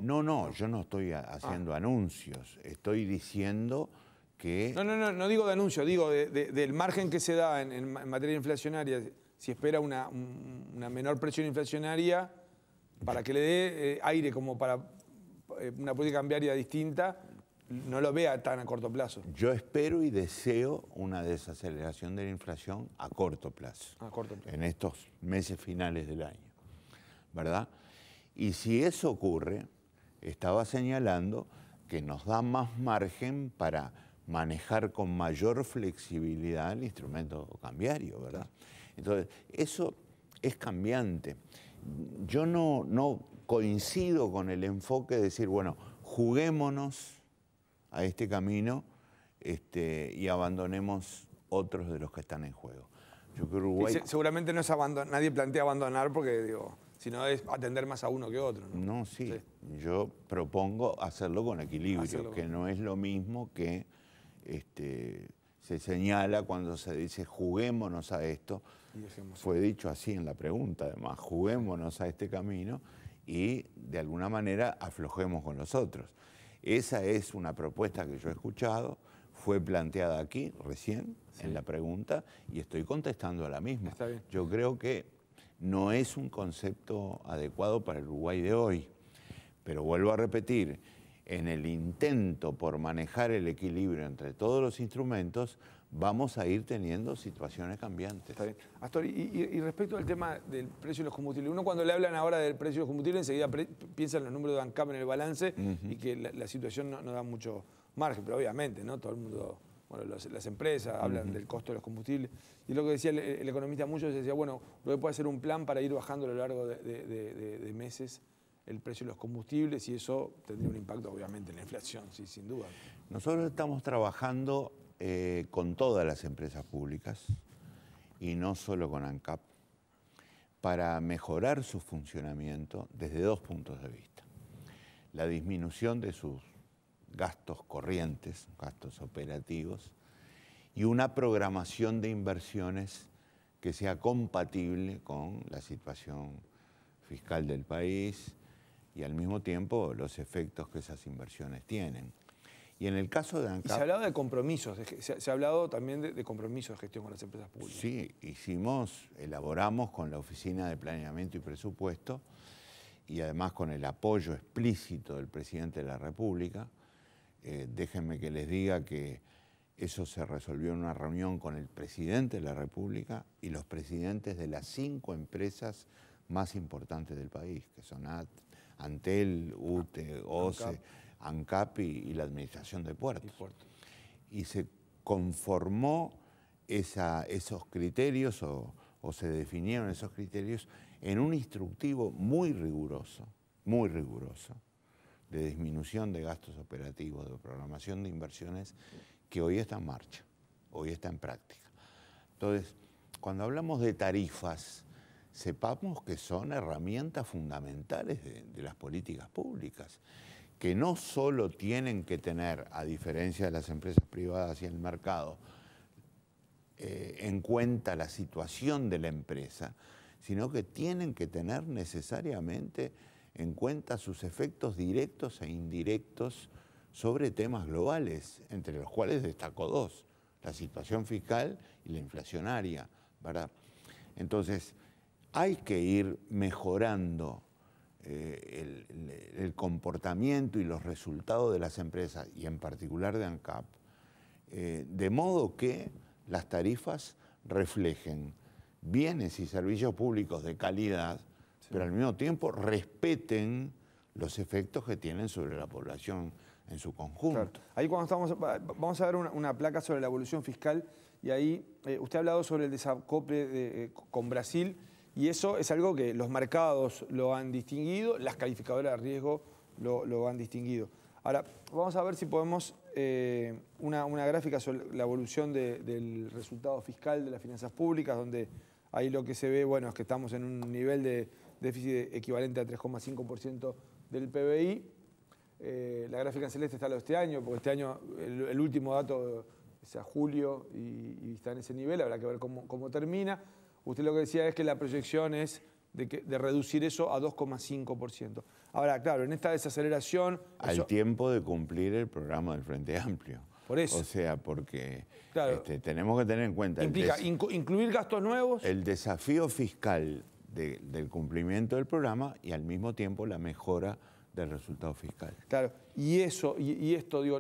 B: no, no, yo no estoy ah. haciendo anuncios. Estoy diciendo
A: no, no, no, no digo de anuncio, digo del margen que se da en, materia inflacionaria. Si espera una, menor presión inflacionaria para que le dé eh, aire como para eh, una política cambiaria distinta, no lo vea tan a corto plazo.
B: Yo espero y deseo una desaceleración de la inflación a corto plazo. A corto plazo. En estos meses finales del año. ¿Verdad? Y si eso ocurre, estaba señalando que nos da más margen para manejar con mayor flexibilidad el instrumento cambiario, ¿verdad? Entonces, eso es cambiante. Yo no, no coincido con el enfoque de decir, bueno, juguémonos a este camino este, y abandonemos otros de los que están en juego.
A: seguramente no es nadie plantea abandonar porque, digo, si no es atender más a uno que a otro.
B: No, sí. Yo propongo hacerlo con equilibrio, que no es lo mismo que este, se señala cuando se dice juguémonos a esto. Fue dicho así en la pregunta, además, juguémonos a este camino y de alguna manera aflojemos con los otros. Esa es una propuesta que yo he escuchado, fue planteada aquí recién en la pregunta y estoy contestando a la misma. Yo creo que no es un concepto adecuado para el Uruguay de hoy, pero vuelvo a repetir, en el intento por manejar el equilibrio entre todos los instrumentos, vamos a ir teniendo situaciones cambiantes. Está bien. Astor,
A: y, respecto al tema del precio de los combustibles, uno cuando le hablan ahora del precio de los combustibles, enseguida piensa en los números de ANCAP en el balance y que la, situación no, da mucho margen, pero obviamente, ¿no? Todo el mundo, bueno, las empresas hablan del costo de los combustibles. Y lo que decía el, economista mucho decía, bueno, puede hacer un plan para ir bajando a lo largo de meses el precio de los combustibles y eso tendría un impacto obviamente en la inflación, sí, sin duda.
B: Nosotros estamos trabajando eh, con todas las empresas públicas y no solo con ANCAP para mejorar su funcionamiento desde dos puntos de vista. La disminución de sus gastos corrientes, gastos operativos, y una programación de inversiones que sea compatible con la situación fiscal del país, y al mismo tiempo los efectos que esas inversiones tienen. Y en el caso de ANCAP... se ha
A: hablado de compromisos, se, ha hablado también de, compromisos de gestión con las empresas
B: públicas. Sí, hicimos, elaboramos con la Oficina de Planeamiento y Presupuesto y además con el apoyo explícito del presidente de la República. Eh, déjenme que les diga que eso se resolvió en una reunión con el presidente de la República y los presidentes de las cinco empresas más importantes del país, que son AT, Antel, UTE, ah, OCE, ANCAP, y, la Administración de Puertos. Y, se conformó esa, esos criterios o se definieron esos criterios en un instructivo muy riguroso, muy riguroso, de disminución de gastos operativos, de programación de inversiones, que hoy está en marcha, hoy está en práctica. Entonces, cuando hablamos de tarifas, sepamos que son herramientas fundamentales de, las políticas públicas, que no solo tienen que tener, a diferencia de las empresas privadas y el mercado, eh, en cuenta la situación de la empresa, sino que tienen que tener necesariamente en cuenta sus efectos directos e indirectos sobre temas globales, entre los cuales destacó dos, la situación fiscal y la inflacionaria. Entonces, hay que ir mejorando eh, el, comportamiento y los resultados de las empresas, y en particular de ANCAP, eh, de modo que las tarifas reflejen bienes y servicios públicos de calidad, pero al mismo tiempo respeten los efectos que tienen sobre la población en su conjunto. Ahí cuando estamos, vamos a
A: ver una, placa sobre la evolución fiscal y ahí eh, usted ha hablado sobre el desacople con Brasil y eso es algo que los mercados lo han distinguido, las calificadoras de riesgo lo, han distinguido. Ahora, vamos a ver si podemos eh, una, gráfica sobre la evolución del resultado fiscal de las finanzas públicas, donde ahí lo que se ve, bueno, es que estamos en un nivel de déficit equivalente a 3,5% del PBI. Eh, la gráfica en celeste está lo de este año, porque este año el, último dato es a julio y, está en ese nivel, habrá que ver cómo, cómo termina. Usted lo que decía es que la proyección es de, reducir eso a 2,5%. Ahora, claro, en esta desaceleración...
B: Al tiempo de cumplir el programa del Frente Amplio. Por eso. O sea, porque este, tenemos que tener en cuenta... Implica
A: incluir gastos nuevos.
B: El desafío fiscal del cumplimiento del programa y al mismo tiempo la mejora del resultado fiscal. Claro, y eso, y, esto, digo,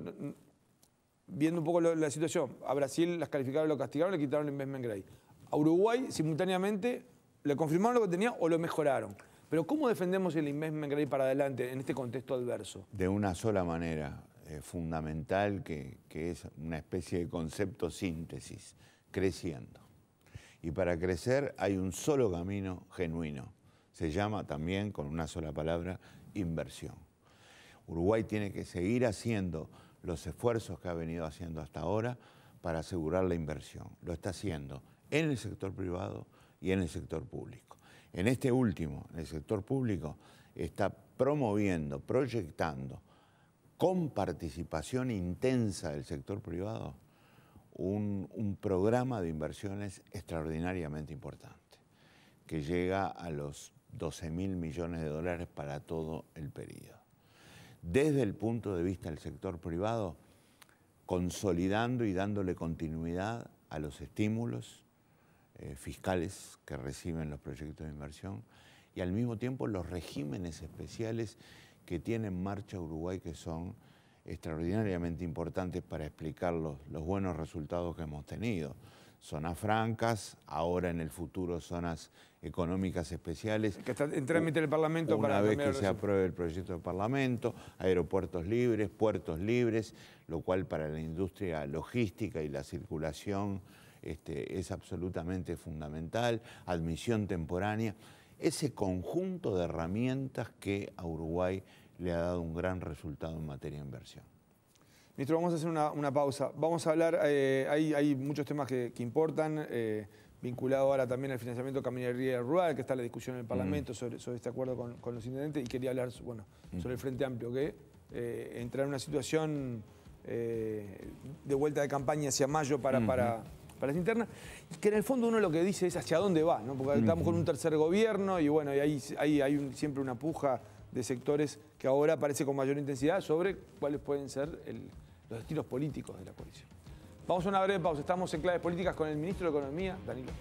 B: viendo un
A: poco la situación, a Brasil las calificaron, lo castigaron, le quitaron el investment grade a Uruguay simultáneamente le confirmaron lo que tenía o lo mejoraron. Pero ¿cómo defendemos el investment grade para adelante en este contexto adverso?
B: De una sola manera, eh, fundamental, que es una especie de concepto síntesis, creciendo. Y para crecer hay un solo camino genuino. Se llama también, con una sola palabra, inversión. Uruguay tiene que seguir haciendo los esfuerzos que ha venido haciendo hasta ahora para asegurar la inversión. Lo está haciendo en el sector privado y en el sector público. En este último, en el sector público, está promoviendo, proyectando, con participación intensa del sector privado, un, un programa de inversiones extraordinariamente importante, que llega a los 12 mil millones de dólares para todo el periodo. Desde el punto de vista del sector privado, consolidando y dándole continuidad a los estímulos eh, fiscales que reciben los proyectos de inversión y al mismo tiempo los regímenes especiales que tiene en marcha Uruguay que son extraordinariamente importantes para explicar los, buenos resultados que hemos tenido. Zonas francas, ahora en el futuro zonas económicas especiales. Que está en trámite el Parlamento Una vez que se apruebe el proyecto de Parlamento, aeropuertos libres, puertos libres, lo cual para la industria logística y la circulación este, es absolutamente fundamental, admisión temporánea, ese conjunto de herramientas que a Uruguay le ha dado un gran resultado en materia de inversión.
A: Ministro, vamos a hacer una, pausa. Vamos a hablar, eh, hay, muchos temas que, importan, eh, vinculado ahora también al financiamiento de Caminería Rural, que está la discusión en el Parlamento mm. sobre, sobre, este acuerdo con, los intendentes, y quería hablar bueno, mm. sobre el Frente Amplio, que eh, entrar en una situación de vuelta de campaña hacia mayo para, para las internas, que en el fondo uno lo que dice es hacia dónde va, ¿no? porque estamos con un tercer gobierno y bueno, y ahí, hay siempre una puja de sectores que ahora aparece con mayor intensidad sobre cuáles pueden ser los estilos políticos de la coalición. Vamos a una breve pausa, estamos en claves políticas con el ministro de Economía, Danilo.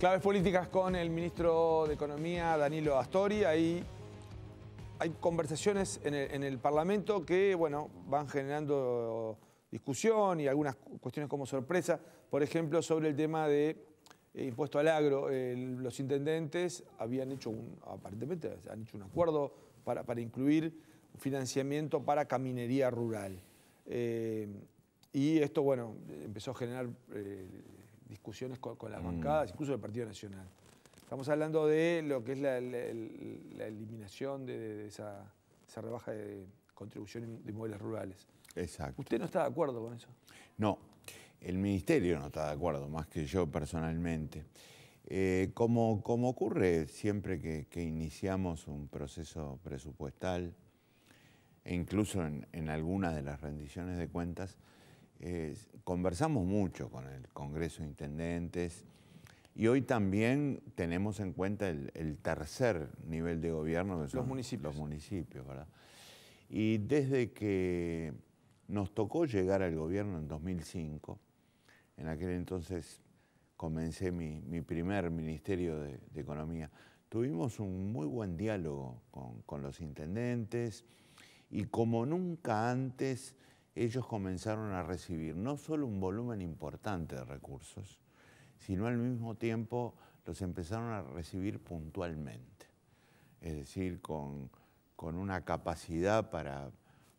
A: Claves políticas con el ministro de Economía, Danilo Astori. hay conversaciones en el, Parlamento que, bueno, van generando discusión y algunas cuestiones como sorpresa. Por ejemplo, sobre el tema de eh, impuesto al agro. los intendentes habían hecho, un, aparentemente, han hecho un acuerdo para, para incluir financiamiento para caminería rural. Eh, y esto, bueno, empezó a generar eh, discusiones con, las mm. bancadas, incluso del Partido Nacional. Estamos hablando de lo que es la, eliminación de, esa, rebaja de contribución de inmuebles rurales.
B: Exacto. ¿Usted no
A: está de acuerdo con eso?
B: No, el Ministerio no está de acuerdo, más que yo personalmente. Eh, como, ocurre siempre que, iniciamos un proceso presupuestal, e incluso en algunas de las rendiciones de cuentas, eh, conversamos mucho con el Congreso de Intendentes y hoy también tenemos en cuenta el, tercer nivel de gobierno, que son los municipios. municipios ¿verdad? Y desde que nos tocó llegar al gobierno en 2005, en aquel entonces comencé mi, primer Ministerio de, Economía, tuvimos un muy buen diálogo con los intendentes y como nunca antes ellos comenzaron a recibir no solo un volumen importante de recursos, sino al mismo tiempo los empezaron a recibir puntualmente, es decir, con, con una capacidad para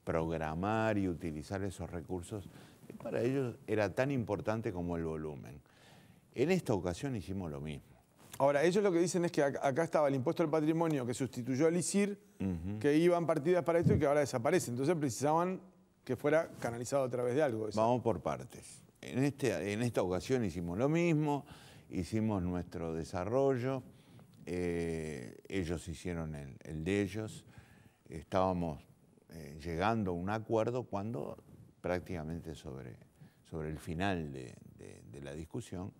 B: programar y utilizar esos recursos, que para ellos era tan importante como el volumen. En esta ocasión hicimos lo mismo. Ahora, ellos lo que dicen es que acá estaba el impuesto al patrimonio que sustituyó al
A: ISIR, que iban partidas para esto y que ahora desaparece. Entonces precisaban que fuera canalizado a través
B: de algo. Vamos por partes. En, este, en esta ocasión hicimos lo mismo, hicimos nuestro desarrollo, eh, ellos hicieron el, de ellos, estábamos eh, llegando a un acuerdo cuando prácticamente sobre, sobre el final de, la discusión,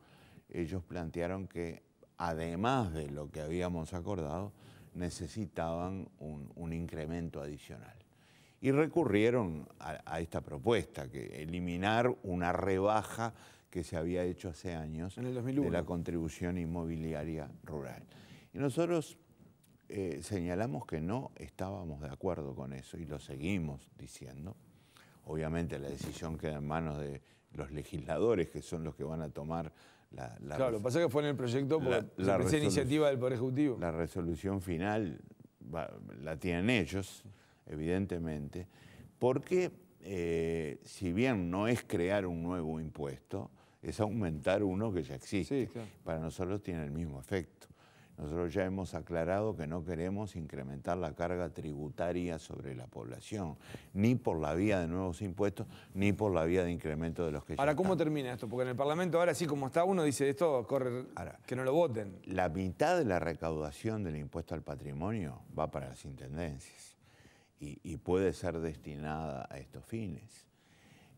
B: ellos plantearon que además de lo que habíamos acordado, necesitaban un incremento adicional y recurrieron a, esta propuesta, que eliminar una rebaja que se había hecho hace años de la contribución inmobiliaria rural. Y nosotros eh, señalamos que no estábamos de acuerdo con eso y lo seguimos diciendo. Obviamente la decisión queda en manos de los legisladores, que son los que van a tomar la... claro, lo que pasa es que fue en
A: el proyecto por la, iniciativa
B: del Poder Ejecutivo. La resolución final la tienen ellos evidentemente, porque eh, si bien no es crear un nuevo impuesto, es aumentar uno que ya existe. Para nosotros tiene el mismo efecto. Nosotros ya hemos aclarado que no queremos incrementar la carga tributaria sobre la población, ni por la vía de nuevos impuestos, ni por la vía de incremento de los que Ahora, ¿cómo
A: termina esto? Porque en el Parlamento ahora sí, como está uno, dice esto, corre, que no lo voten.
B: La mitad de la recaudación del impuesto al patrimonio va para las intendencias y, puede ser destinada a estos fines.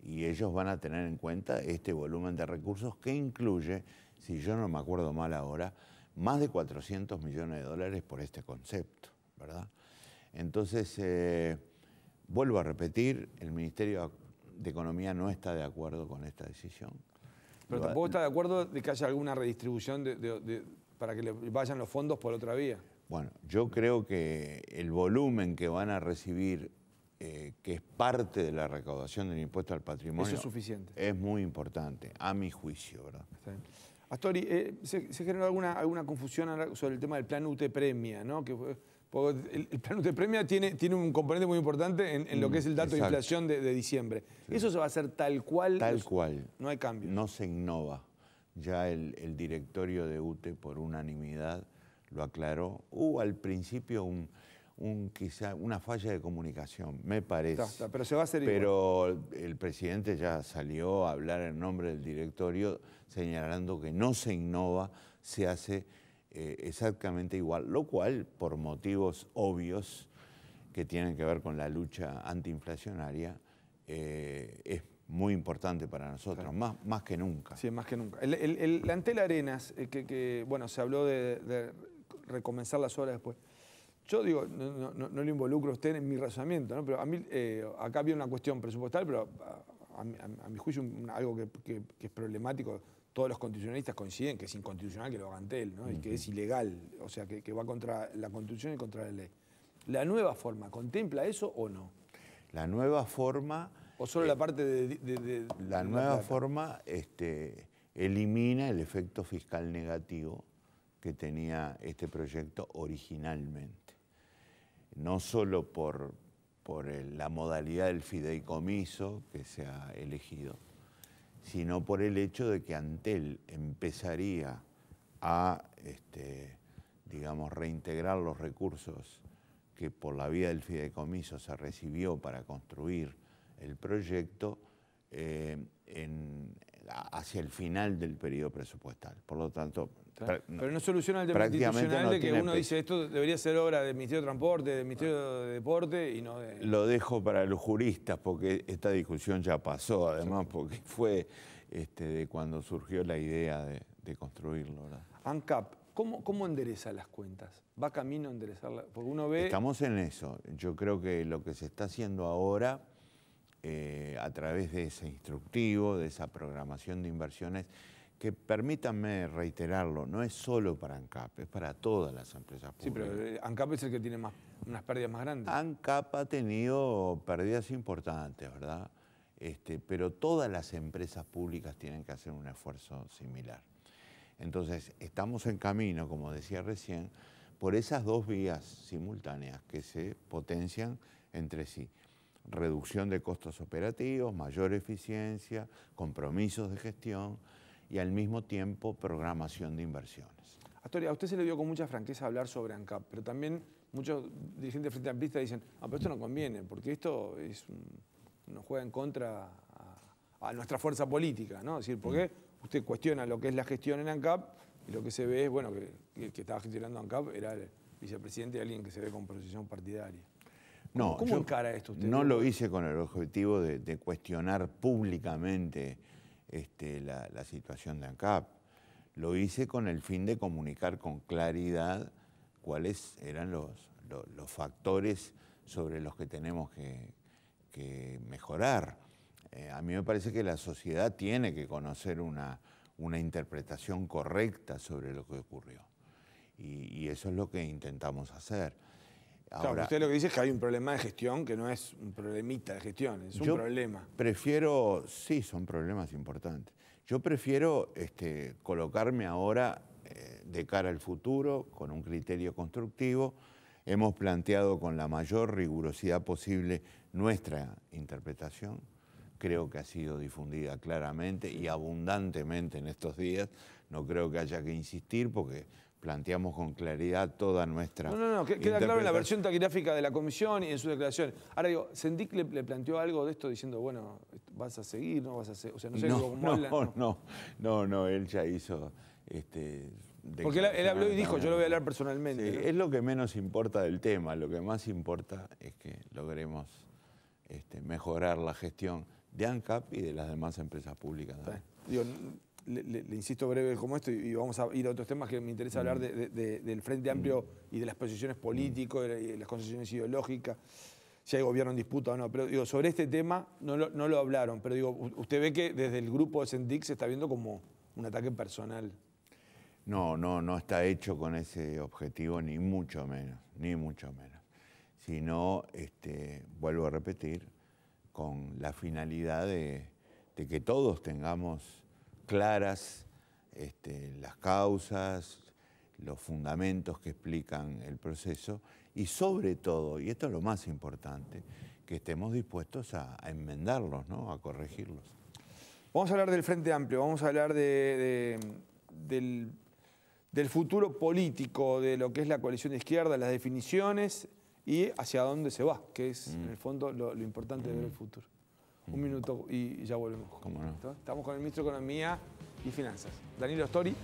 B: Y ellos van a tener en cuenta este volumen de recursos que incluye, si yo no me acuerdo mal ahora, más de 400 millones de dólares por este concepto, ¿verdad? Entonces, eh, vuelvo a repetir, el Ministerio de Economía no está de acuerdo con esta decisión. Pero tampoco
A: está de acuerdo de que haya alguna redistribución para que le vayan los fondos por otra vía.
B: Bueno, yo creo que el volumen que van a recibir, eh, que es parte de la recaudación del impuesto al patrimonio, es suficiente. Es muy importante, a mi juicio, ¿verdad?
A: Astori, eh, se, generó alguna, alguna confusión sobre el tema del plan UTE Premia, ¿no? Que, el, plan UTE Premia tiene, tiene un componente muy importante en, lo que es el dato de mm, inflación de, diciembre. Eso se va a hacer tal cual. Tal cual.
B: No hay cambio. No se innova. Ya el directorio de UTE, por unanimidad, lo aclaró, hubo al principio quizá una falla de comunicación, me parece. pero se va a hacer Pero el presidente ya salió a hablar en nombre del directorio señalando que no se innova, se hace eh, exactamente igual, lo cual, por motivos obvios que tienen que ver con la lucha antiinflacionaria, eh, es muy importante para nosotros, más, más que nunca. Sí, más que nunca.
A: El, Antela Arenas, eh, que, bueno, se habló de recomenzar las horas después. Yo digo, no, no, lo involucro a usted en mi razonamiento, pero a mí, eh, acá había una cuestión presupuestal, pero a, mi juicio algo que, es problemático, todos los constitucionalistas coinciden que es inconstitucional que lo hagan él, ¿no? que es ilegal, o sea, que, va contra la constitución y contra la ley. ¿La nueva forma contempla eso o no? La nueva forma... ¿O solo la eh, parte de...
B: la nueva forma este, elimina el efecto fiscal negativo que tenía este proyecto originalmente. No solo por, la modalidad del fideicomiso que se ha elegido, sino por el hecho de que Antel empezaría a, este, digamos, reintegrar los recursos que por la vía del fideicomiso se recibió para construir el proyecto eh, en, hacia el final del periodo presupuestal. Por lo tanto... No, pero no soluciona el tema institucional de que uno
A: dice esto debería ser obra del Ministerio de Transporte, del Ministerio de Deporte y no de...
B: Lo dejo para los juristas porque esta discusión ya pasó, además, porque fue este, de cuando surgió la idea de, construirlo.
A: ANCAP, ¿cómo, ¿cómo, endereza las cuentas? ¿Va camino a enderezarlas? Porque
B: uno ve... Estamos en eso. Yo creo que lo que se está haciendo ahora eh, a través de ese instructivo, de esa programación de inversiones, que permítanme reiterarlo, no es solo para ANCAP, es para todas las empresas públicas. Sí, pero
A: eh, ANCAP es el que tiene más,
B: unas pérdidas más grandes. ANCAP ha tenido pérdidas importantes, ¿verdad? Este, pero todas las empresas públicas tienen que hacer un esfuerzo similar. Entonces, estamos en camino, como decía recién, por esas dos vías simultáneas que se potencian entre sí reducción de costos operativos, mayor eficiencia, compromisos de gestión y al mismo tiempo programación de inversiones.
A: Astoria, a usted se le dio con mucha franqueza hablar sobre ANCAP, pero también muchos dirigentes frente Amplista dicen, ah, pero esto no conviene, porque esto nos juega en contra a, nuestra fuerza política, ¿no? Es decir, ¿por usted cuestiona lo que es la gestión en ANCAP y lo que se ve es, bueno, que el que estaba gestionando ANCAP era el vicepresidente de alguien que se ve con posición partidaria?
B: No, No lo hice con el objetivo de, cuestionar públicamente este, la, situación de ANCAP. Lo hice con el fin de comunicar con claridad cuáles eran los, factores sobre los que tenemos que, mejorar. Eh, a mí me parece que la sociedad tiene que conocer una, interpretación correcta sobre lo que ocurrió. y, eso es lo que intentamos hacer usted lo
A: que dice es que hay un eh, problema de gestión que no es un problemita de gestión, es un yo problema.
B: Prefiero, sí, son problemas importantes. Yo prefiero este, colocarme ahora eh, de cara al futuro con un criterio constructivo. Hemos planteado con la mayor rigurosidad posible nuestra interpretación. Creo que ha sido difundida claramente y abundantemente en estos días. No creo que haya que insistir porque planteamos con claridad toda nuestra. No, no, no, queda claro en la versión taquigráfica de la
A: comisión y en su declaración. Ahora digo, Sendik le, planteó algo de esto diciendo, bueno, vas a seguir, no vas a seguir. O sea, no sé no, cómo no,
B: no, no, no, él ya hizo. Este, Porque él, habló y dijo, yo lo voy a hablar personalmente. Es lo que menos importa del tema, lo que más importa es que logremos este, mejorar la gestión de ANCAP y de las demás empresas públicas.
A: Digo, le, insisto breve como esto y, vamos a ir a otros temas que me interesa hablar del Frente Amplio y de las posiciones políticas, de las concesiones ideológicas, si hay gobierno en disputa o no. Pero digo, sobre este tema no lo, no lo hablaron, pero digo, usted ve que desde el grupo de Sendic se está viendo como un ataque personal.
B: No, no, no está hecho con ese objetivo, ni mucho menos, ni mucho menos. Sino, este, vuelvo a repetir, con la finalidad de que todos tengamos claras este, las causas, los fundamentos que explican el proceso y sobre todo, y esto es lo más importante, que estemos dispuestos a, enmendarlos, ¿no? a corregirlos.
A: Vamos a hablar del Frente Amplio, vamos a hablar del, futuro político, de lo que es la coalición de izquierda, las definiciones y hacia dónde se va, que es en el mm. fondo lo, importante del futuro. Un minuto y ya volvemos. Estamos con el ministro de Economía y Finanzas, Danilo Astori.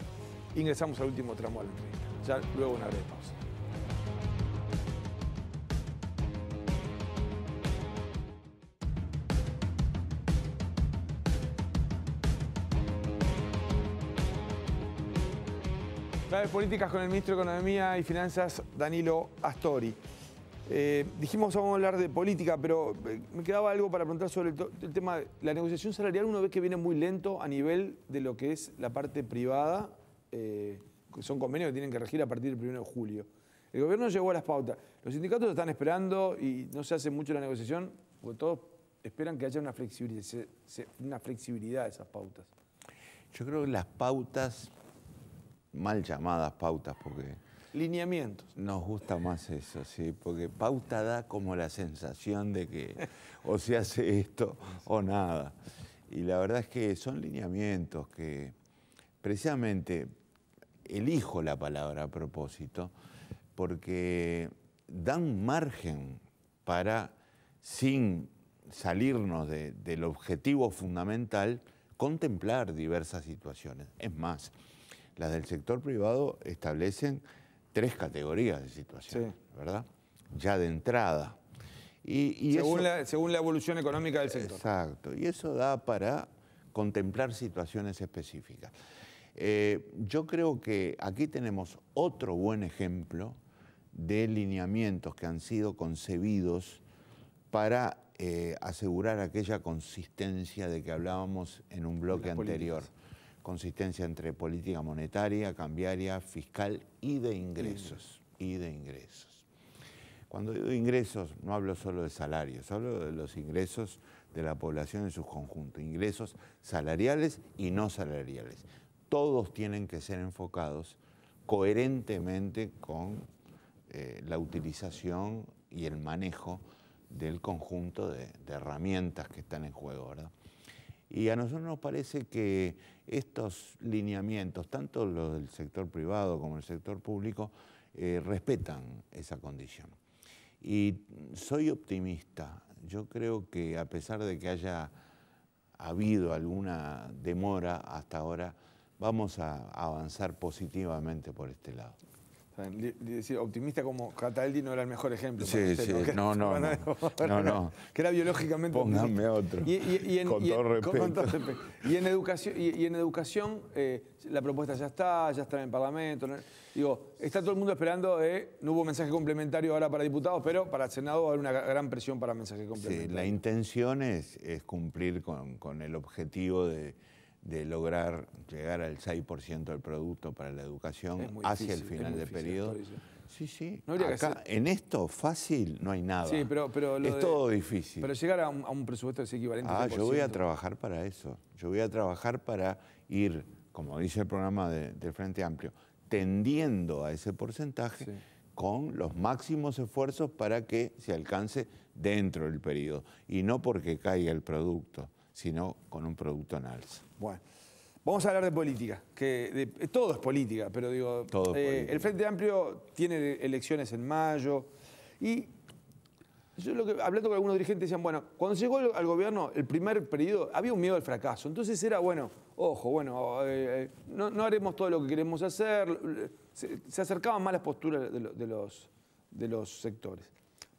A: Ingresamos al último tramo de la entrevista. Ya luego una breve pausa. Claves políticas con el ministro de Economía y Finanzas, Danilo Astori. Eh, dijimos vamos a hablar de política, pero eh, me quedaba algo para preguntar sobre el, tema de la negociación salarial. Uno ve que viene muy lento a nivel de lo que es la parte privada, eh, son convenios que tienen que regir a partir del 1 de julio. El gobierno llegó a las pautas. Los sindicatos están esperando y no se hace mucho la negociación, porque todos esperan que haya una flexibilidad, una flexibilidad de esas pautas.
B: Yo creo que las pautas, mal llamadas pautas, porque
A: lineamientos.
B: Nos gusta más eso, sí, porque pauta da como la sensación de que o se hace esto o nada. Y la verdad es que son lineamientos que precisamente elijo la palabra a propósito porque dan margen para, sin salirnos del objetivo fundamental, contemplar diversas situaciones. Es más, las del sector privado establecen tres categorías de situaciones, ¿verdad? Ya de entrada. Y, según, la,
A: evolución económica del sector.
B: Exacto, y eso da para contemplar situaciones específicas. Eh, yo creo que aquí tenemos otro buen ejemplo de lineamientos que han sido concebidos para eh, asegurar aquella consistencia de que hablábamos en un bloque anterior consistencia entre política monetaria, cambiaria, fiscal y de ingresos. Y de ingresos. Cuando digo ingresos, no hablo solo de salarios, hablo de los ingresos de la población en su conjunto, ingresos salariales y no salariales. Todos tienen que ser enfocados coherentemente con eh, la utilización y el manejo del conjunto de, herramientas que están en juego, ¿verdad? Y a nosotros nos parece que estos lineamientos, tanto los del sector privado como el sector público, eh, respetan esa condición. Y soy optimista. Yo creo que a pesar de que haya habido alguna demora hasta ahora, vamos a avanzar positivamente por este lado.
A: Optimista como Cataldi no era el mejor ejemplo. Sí, sí, no, no, no, Que era biológicamente
B: Póngame otro. Y, con todo respeto.
A: y, en educación, y, en educación eh, la propuesta ya está, ya está en Parlamento. Digo, está todo el mundo esperando, eh, no hubo mensaje complementario ahora para diputados, pero para el Senado va a haber una gran presión para mensaje complementario. Sí,
B: la intención es, cumplir con el objetivo de de lograr llegar al 6% del producto para la educación hacia el final del periodo. Sí, sí. Acá, en esto fácil no hay nada. Sí, pero, es todo difícil. Pero
A: llegar a un, presupuesto de presupuesto equivalente ah, yo voy a
B: trabajar para eso. Yo voy a trabajar para ir, como dice el programa del Frente Amplio, tendiendo a ese porcentaje con los máximos esfuerzos para que se alcance dentro del periodo. Y no porque caiga el producto, sino con un producto en alza.
A: Bueno. Vamos a hablar de política, que eh, todo es política, pero digo, eh, el Frente Amplio tiene elecciones en mayo y yo lo que, hablando con algunos dirigentes decían, bueno, cuando llegó al gobierno el primer periodo había un miedo al fracaso, entonces era, bueno, ojo, bueno, eh, no, haremos todo lo que queremos hacer, se, acercaban más las posturas los, de los sectores.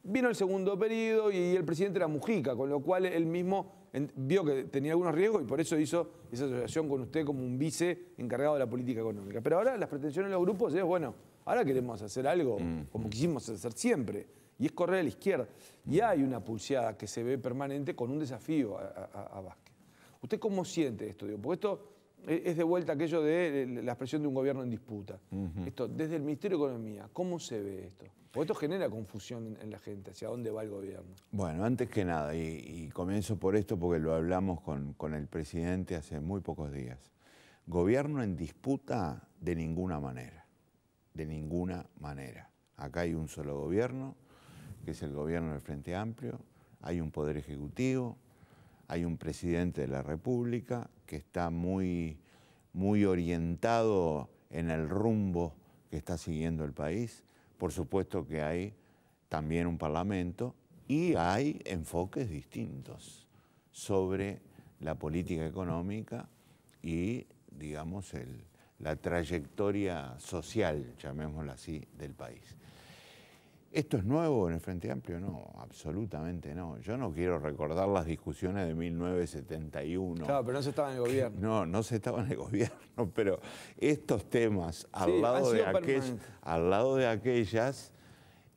A: Vino el segundo periodo y el presidente era Mujica, con lo cual él mismo vio que tenía algunos riesgos y por eso hizo esa asociación con usted como un vice encargado de la política económica. Pero ahora las pretensiones de los grupos es, bueno, ahora queremos hacer algo mm. como quisimos hacer siempre, y es correr a la izquierda. Y mm. hay una pulseada que se ve permanente con un desafío a, Vázquez. ¿Usted cómo siente esto? Digo, esto e, es de vuelta aquello de la expresión de un gobierno en disputa. Esto, desde el Ministerio de Economía, ¿cómo se ve esto? Porque esto genera confusión en la gente, hacia dónde va el gobierno.
B: Bueno, antes que nada, y, comienzo por esto porque lo hablamos con, con, el presidente hace muy pocos días. Gobierno en disputa de ninguna manera, de ninguna manera. Acá hay un solo gobierno, que es el gobierno del Frente Amplio, hay un poder ejecutivo, hay un presidente de la República que está muy, orientado en el rumbo que está siguiendo el país. Por supuesto que hay también un parlamento y hay enfoques distintos sobre la política económica y, digamos, la trayectoria social, llamémosla así, del país. ¿Esto es nuevo en el Frente Amplio? No, absolutamente no. Yo no quiero recordar las discusiones de 1971. Claro,
A: pero no se estaba en el gobierno.
B: No, no se estaba en el gobierno, pero estos temas al, lado, de aquellas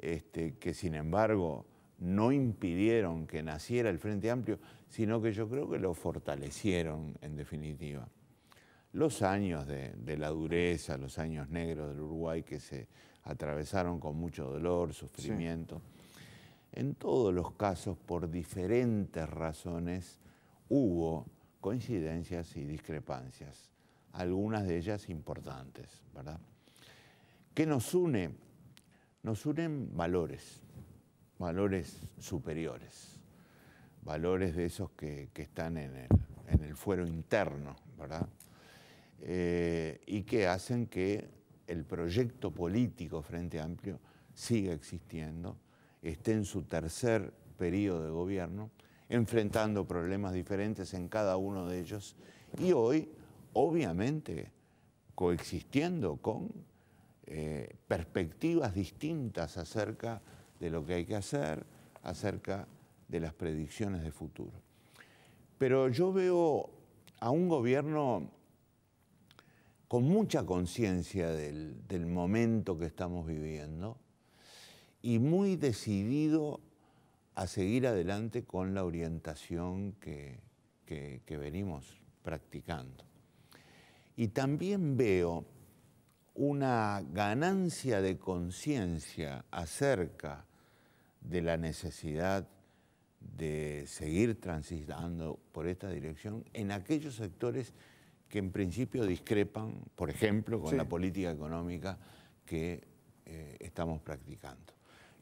B: este, que sin embargo no impidieron que naciera el Frente Amplio, sino que yo creo que lo fortalecieron en definitiva. Los años de la dureza, los años negros del Uruguay que se atravesaron con mucho dolor, sufrimiento. En todos los casos, por diferentes razones, hubo coincidencias y discrepancias, algunas de ellas importantes, ¿verdad? ¿Qué nos une? Nos unen valores, valores superiores, valores de esos que, están en el, en el, fuero interno, ¿verdad? Eh, y que hacen que el proyecto político Frente Amplio sigue existiendo, está en su tercer periodo de gobierno, enfrentando problemas diferentes en cada uno de ellos y hoy, obviamente, coexistiendo con eh, perspectivas distintas acerca de lo que hay que hacer, acerca de las predicciones de futuro. Pero yo veo a un gobierno con mucha conciencia del, momento que estamos viviendo y muy decidido a seguir adelante con la orientación que, que venimos practicando. Y también veo una ganancia de conciencia acerca de la necesidad de seguir transitando por esta dirección en aquellos sectores que en principio discrepan, por ejemplo, con la política económica que eh, estamos practicando.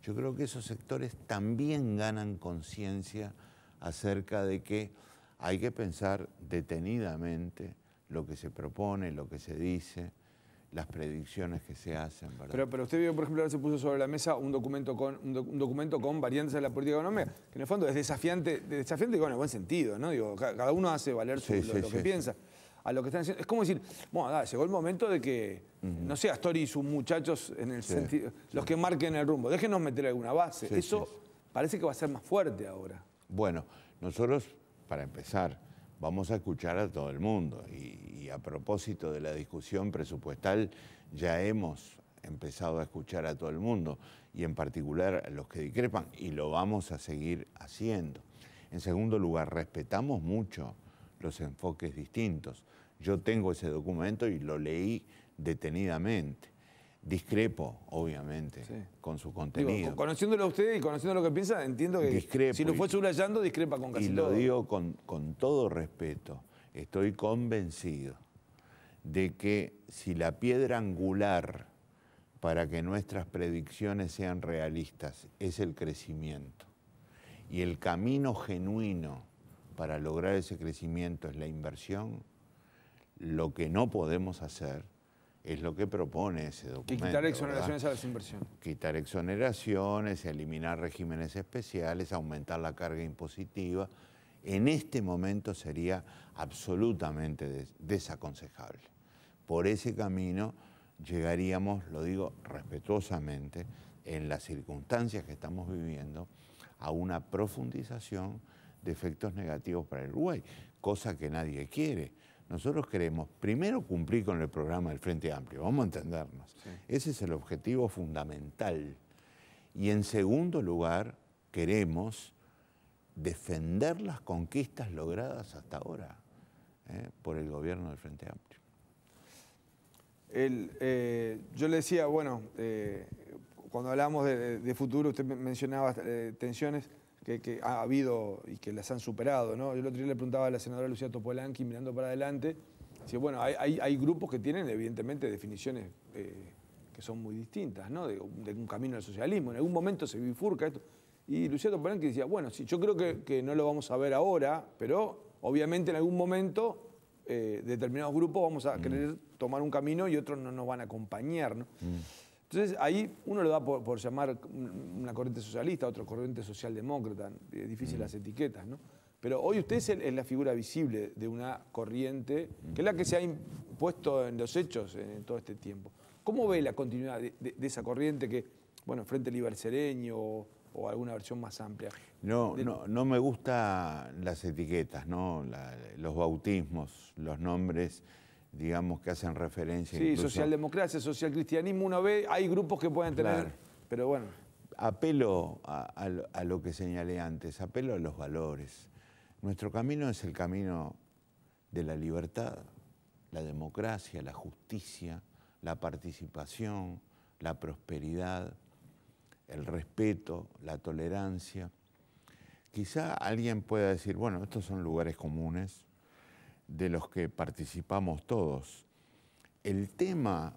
B: Yo creo que esos sectores también ganan conciencia acerca de que hay que pensar detenidamente lo que se propone, lo que se dice, las predicciones que se hacen. Pero,
A: pero usted vio, por ejemplo, ahora se puso sobre la mesa un documento con, un, documento con variantes de la política económica, que en el fondo es desafiante, desafiante con buen sentido, ¿no? Digo, cada uno hace valer lo, que piensa a lo que están haciendo. Es como decir, bueno, llegó el momento de que, no sé, Astori y sus muchachos, en el sentido, los que marquen el rumbo, déjenos meter alguna base. Eso parece que va a ser más fuerte ahora.
B: Bueno, nosotros, para empezar, vamos a escuchar a todo el mundo. Y, y a propósito de la discusión presupuestal, ya hemos empezado a escuchar a todo el mundo, y en particular a los que discrepan, y lo vamos a seguir haciendo. En segundo lugar, respetamos mucho los enfoques distintos. Yo tengo ese documento y lo leí detenidamente. Discrepo, obviamente, con su contenido.
A: conociéndolo a usted y conociendo lo que piensa, entiendo que si lo fue subrayando, discrepa con casi y todo. lo digo
B: con, con todo respeto. Estoy convencido de que si la piedra angular para que nuestras predicciones sean realistas es el crecimiento y el camino genuino para lograr ese crecimiento es la inversión, lo que no podemos hacer es lo que propone ese documento. Y quitar exoneraciones a las inversiones. Quitar exoneraciones, eliminar regímenes especiales, aumentar la carga impositiva. En este momento sería absolutamente desaconsejable. Por ese camino llegaríamos, lo digo respetuosamente, en las circunstancias que estamos viviendo, a una profundización de efectos negativos para el Uruguay, cosa que nadie quiere. Nosotros queremos primero cumplir con el programa del Frente Amplio, vamos a entendernos. Ese es el objetivo fundamental. Y en segundo lugar, queremos defender las conquistas logradas hasta ahora eh, por el gobierno del Frente Amplio.
A: Eh, yo le decía, bueno, eh, cuando hablamos de, futuro, usted mencionaba tensiones que, ha habido y que las han superado. ¿no? Yo el otro día le preguntaba a la senadora Lucía Topolanqui, mirando para adelante, si bueno, hay, grupos que tienen evidentemente definiciones eh, que son muy distintas, ¿no? De, un camino al socialismo. En algún momento se bifurca esto. Y Lucía Topolanqui decía, bueno, sí, yo creo que, no lo vamos a ver ahora, pero obviamente en algún momento eh, determinados grupos vamos a querer tomar un camino y otros no nos van a acompañar. ¿no? Mm. Entonces ahí uno lo da por, llamar una corriente socialista, otro corriente socialdemócrata, es difícil mm. las etiquetas, ¿no? Pero hoy usted es, la figura visible de una corriente que es la que se ha impuesto en los hechos en, todo este tiempo. ¿Cómo ve la continuidad de, esa corriente que, bueno, Frente Libercereño o, o alguna versión más amplia?
B: No, no, me gustan las etiquetas, ¿no? los bautismos, los nombres digamos, que hacen referencia. Sí,
A: socialdemocracia socialdemocracia, socialcristianismo, uno ve, hay grupos que pueden tener, pero bueno.
B: Apelo a, lo que señalé antes, apelo a los valores. Nuestro camino es el camino de la libertad, la democracia, la justicia, la participación, la prosperidad, el respeto, la tolerancia. Quizá alguien pueda decir, bueno, estos son lugares comunes, de los que participamos todos. El tema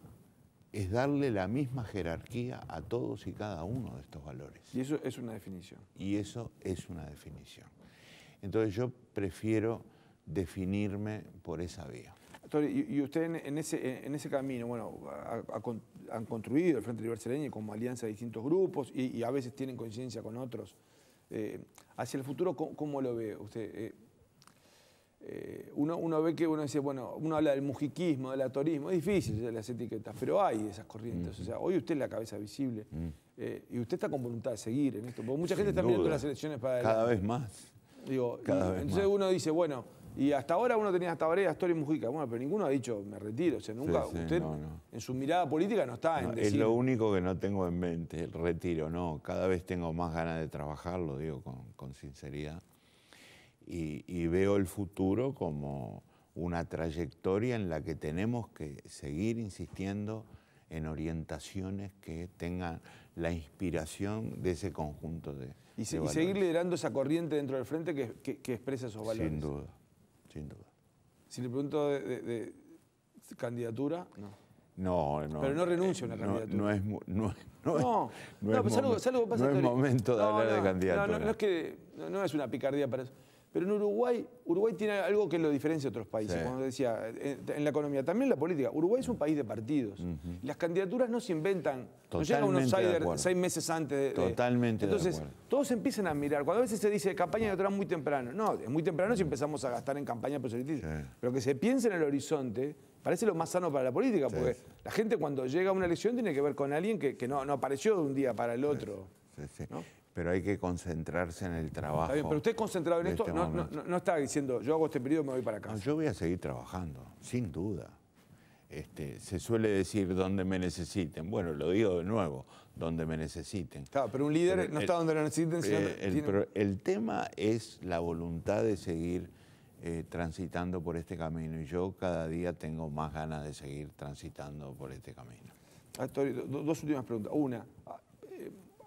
B: es darle la misma jerarquía a todos y cada uno de estos valores. Y eso es una definición. Y eso es una definición. Entonces yo prefiero definirme por esa vía.
A: Y, usted en, ese, en ese camino, bueno, han construido el Frente Libertadores como alianza de distintos grupos y, a veces tienen coincidencia con otros. Eh, hacia el futuro, ¿cómo, lo ve usted? Eh, eh, uno, ve que uno dice, bueno, uno habla del mujiquismo, del atorismo, es difícil hacer las etiquetas, pero hay esas corrientes. O sea, hoy usted es la cabeza visible eh, y usted está con voluntad de seguir en esto, porque mucha gente está viendo las elecciones para Cada vez más. entonces uno dice, bueno, y hasta ahora uno tenía hasta varias historias Mujica. Bueno, pero ninguno ha dicho me retiro. O sea, nunca. usted en su mirada política no está en decir... Es lo
B: único que no tengo en mente, el retiro, no. Cada vez tengo más ganas de trabajarlo, digo con sinceridad y, veo el futuro como una trayectoria en la que tenemos que seguir insistiendo en orientaciones que tengan la inspiración de ese conjunto de. Y, seguir
A: liderando esa corriente dentro del frente que, que, expresa esos valores. Sin duda, sin duda. Si le pregunto de, candidatura. No.
B: No, no. Pero no renuncio a una candidatura. No, es. No, no, no,
A: es, no es
B: momento de hablar de candidatura. No, no, es
A: que, no, es una picardía para eso. Pero en Uruguay, Uruguay tiene algo que lo diferencia de otros países, como decía, en, la economía, también en la política. Uruguay es un país de partidos. Las candidaturas no se inventan, no llega a Sider seis meses antes. De, Totalmente. entonces, todos empiezan a mirar. Cuando a veces se dice campaña electoral muy temprano, no, es muy temprano si empezamos a gastar en campaña proselitista. Pero que se piense en el horizonte parece lo más sano para la política, porque la gente cuando llega a una elección tiene que ver con alguien que, no, apareció de un día para el otro.
B: sí pero hay que concentrarse en el trabajo. pero usted concentrado en esto este
A: no, está diciendo, yo hago este periodo y me voy para acá.
B: No, yo voy a seguir trabajando, sin duda. Este, se suele decir donde me necesiten. Bueno, lo digo de nuevo, donde me necesiten. Claro, pero un líder no está donde lo necesiten. Sino eh, el, pero el tema es la voluntad de seguir eh, transitando por este camino y yo cada día tengo más ganas de seguir transitando por este camino.
A: Ah, dos últimas preguntas. Una,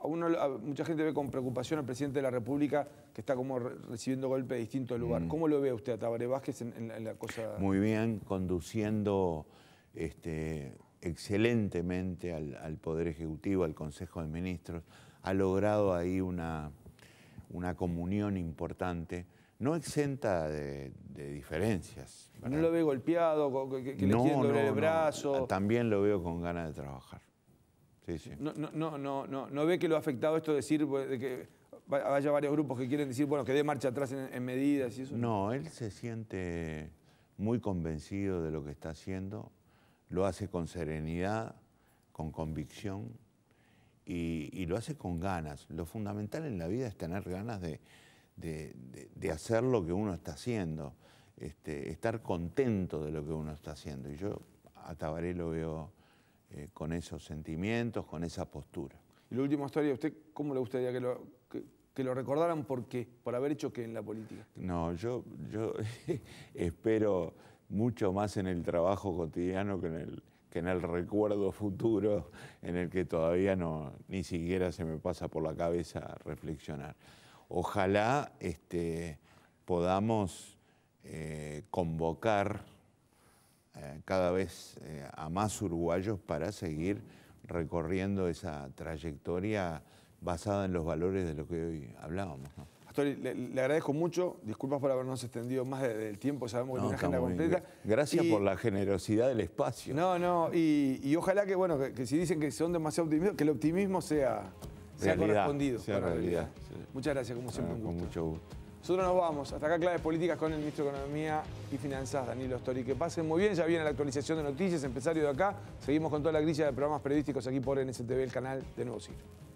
A: uno, mucha gente ve con preocupación al presidente de la República que está como recibiendo golpes de distintos lugares. Mm. ¿Cómo lo ve usted a Tabaré Vázquez en, la cosa? Muy
B: bien, conduciendo este, excelentemente al, Poder Ejecutivo, al Consejo de Ministros. Ha logrado ahí una, una comunión importante, no exenta de, diferencias.
A: ¿No lo ve golpeado, que, le quieren el brazo?
B: También lo veo con ganas de trabajar.
A: No, no, no, no, no ve que lo ha afectado esto de decir pues, de que haya varios grupos que quieren decir, bueno, que dé marcha atrás en, medidas y eso.
B: No, él se siente muy convencido de lo que está haciendo, lo hace con serenidad, con convicción y, lo hace con ganas. Lo fundamental en la vida es tener ganas de, hacer lo que uno está haciendo, este, estar contento de lo que uno está haciendo. Y yo a Tabaré lo veo eh, con esos sentimientos, con esa postura.
A: Y la última historia, ¿usted cómo le gustaría que lo, recordaran? ¿Por qué? ¿Por haber hecho qué en la política?
B: No, yo, espero mucho más en el trabajo cotidiano que en el, recuerdo futuro en el que todavía no ni siquiera se me pasa por la cabeza reflexionar. Ojalá este, podamos eh, convocar eh, cada vez eh, a más uruguayos para seguir recorriendo esa trayectoria basada en los valores de lo que hoy hablábamos. Astori, le, agradezco mucho, disculpas por habernos extendido más del tiempo, sabemos que tiene una
A: agenda completa. Gracias por
B: la generosidad del espacio. No,
A: no, y, ojalá que, bueno, que, si dicen que son demasiado optimistas, que el optimismo sea,
B: correspondido. Sea realidad.
A: Muchas gracias, como siempre. un
B: Con mucho gusto.
A: Nosotros nos vamos. Hasta acá Claves Políticas con el Ministro de Economía y Finanzas, Danilo Story. Que pasen muy bien. Ya viene la actualización de noticias, empresario de acá. Seguimos con toda la grilla de programas periodísticos aquí por NSTV, el canal de Nuevo Siglo.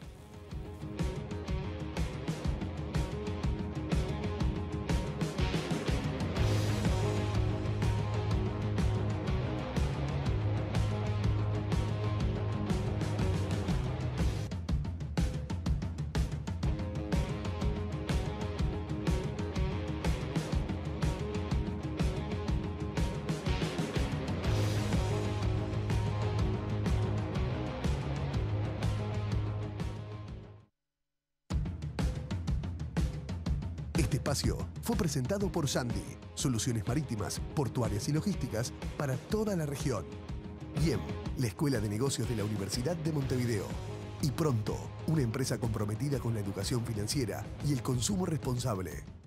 A: presentado por Sandy. Soluciones marítimas, portuarias y logísticas para toda la región. IEM, la Escuela de Negocios de la Universidad de Montevideo. Y pronto, una empresa comprometida con la educación financiera y el consumo responsable.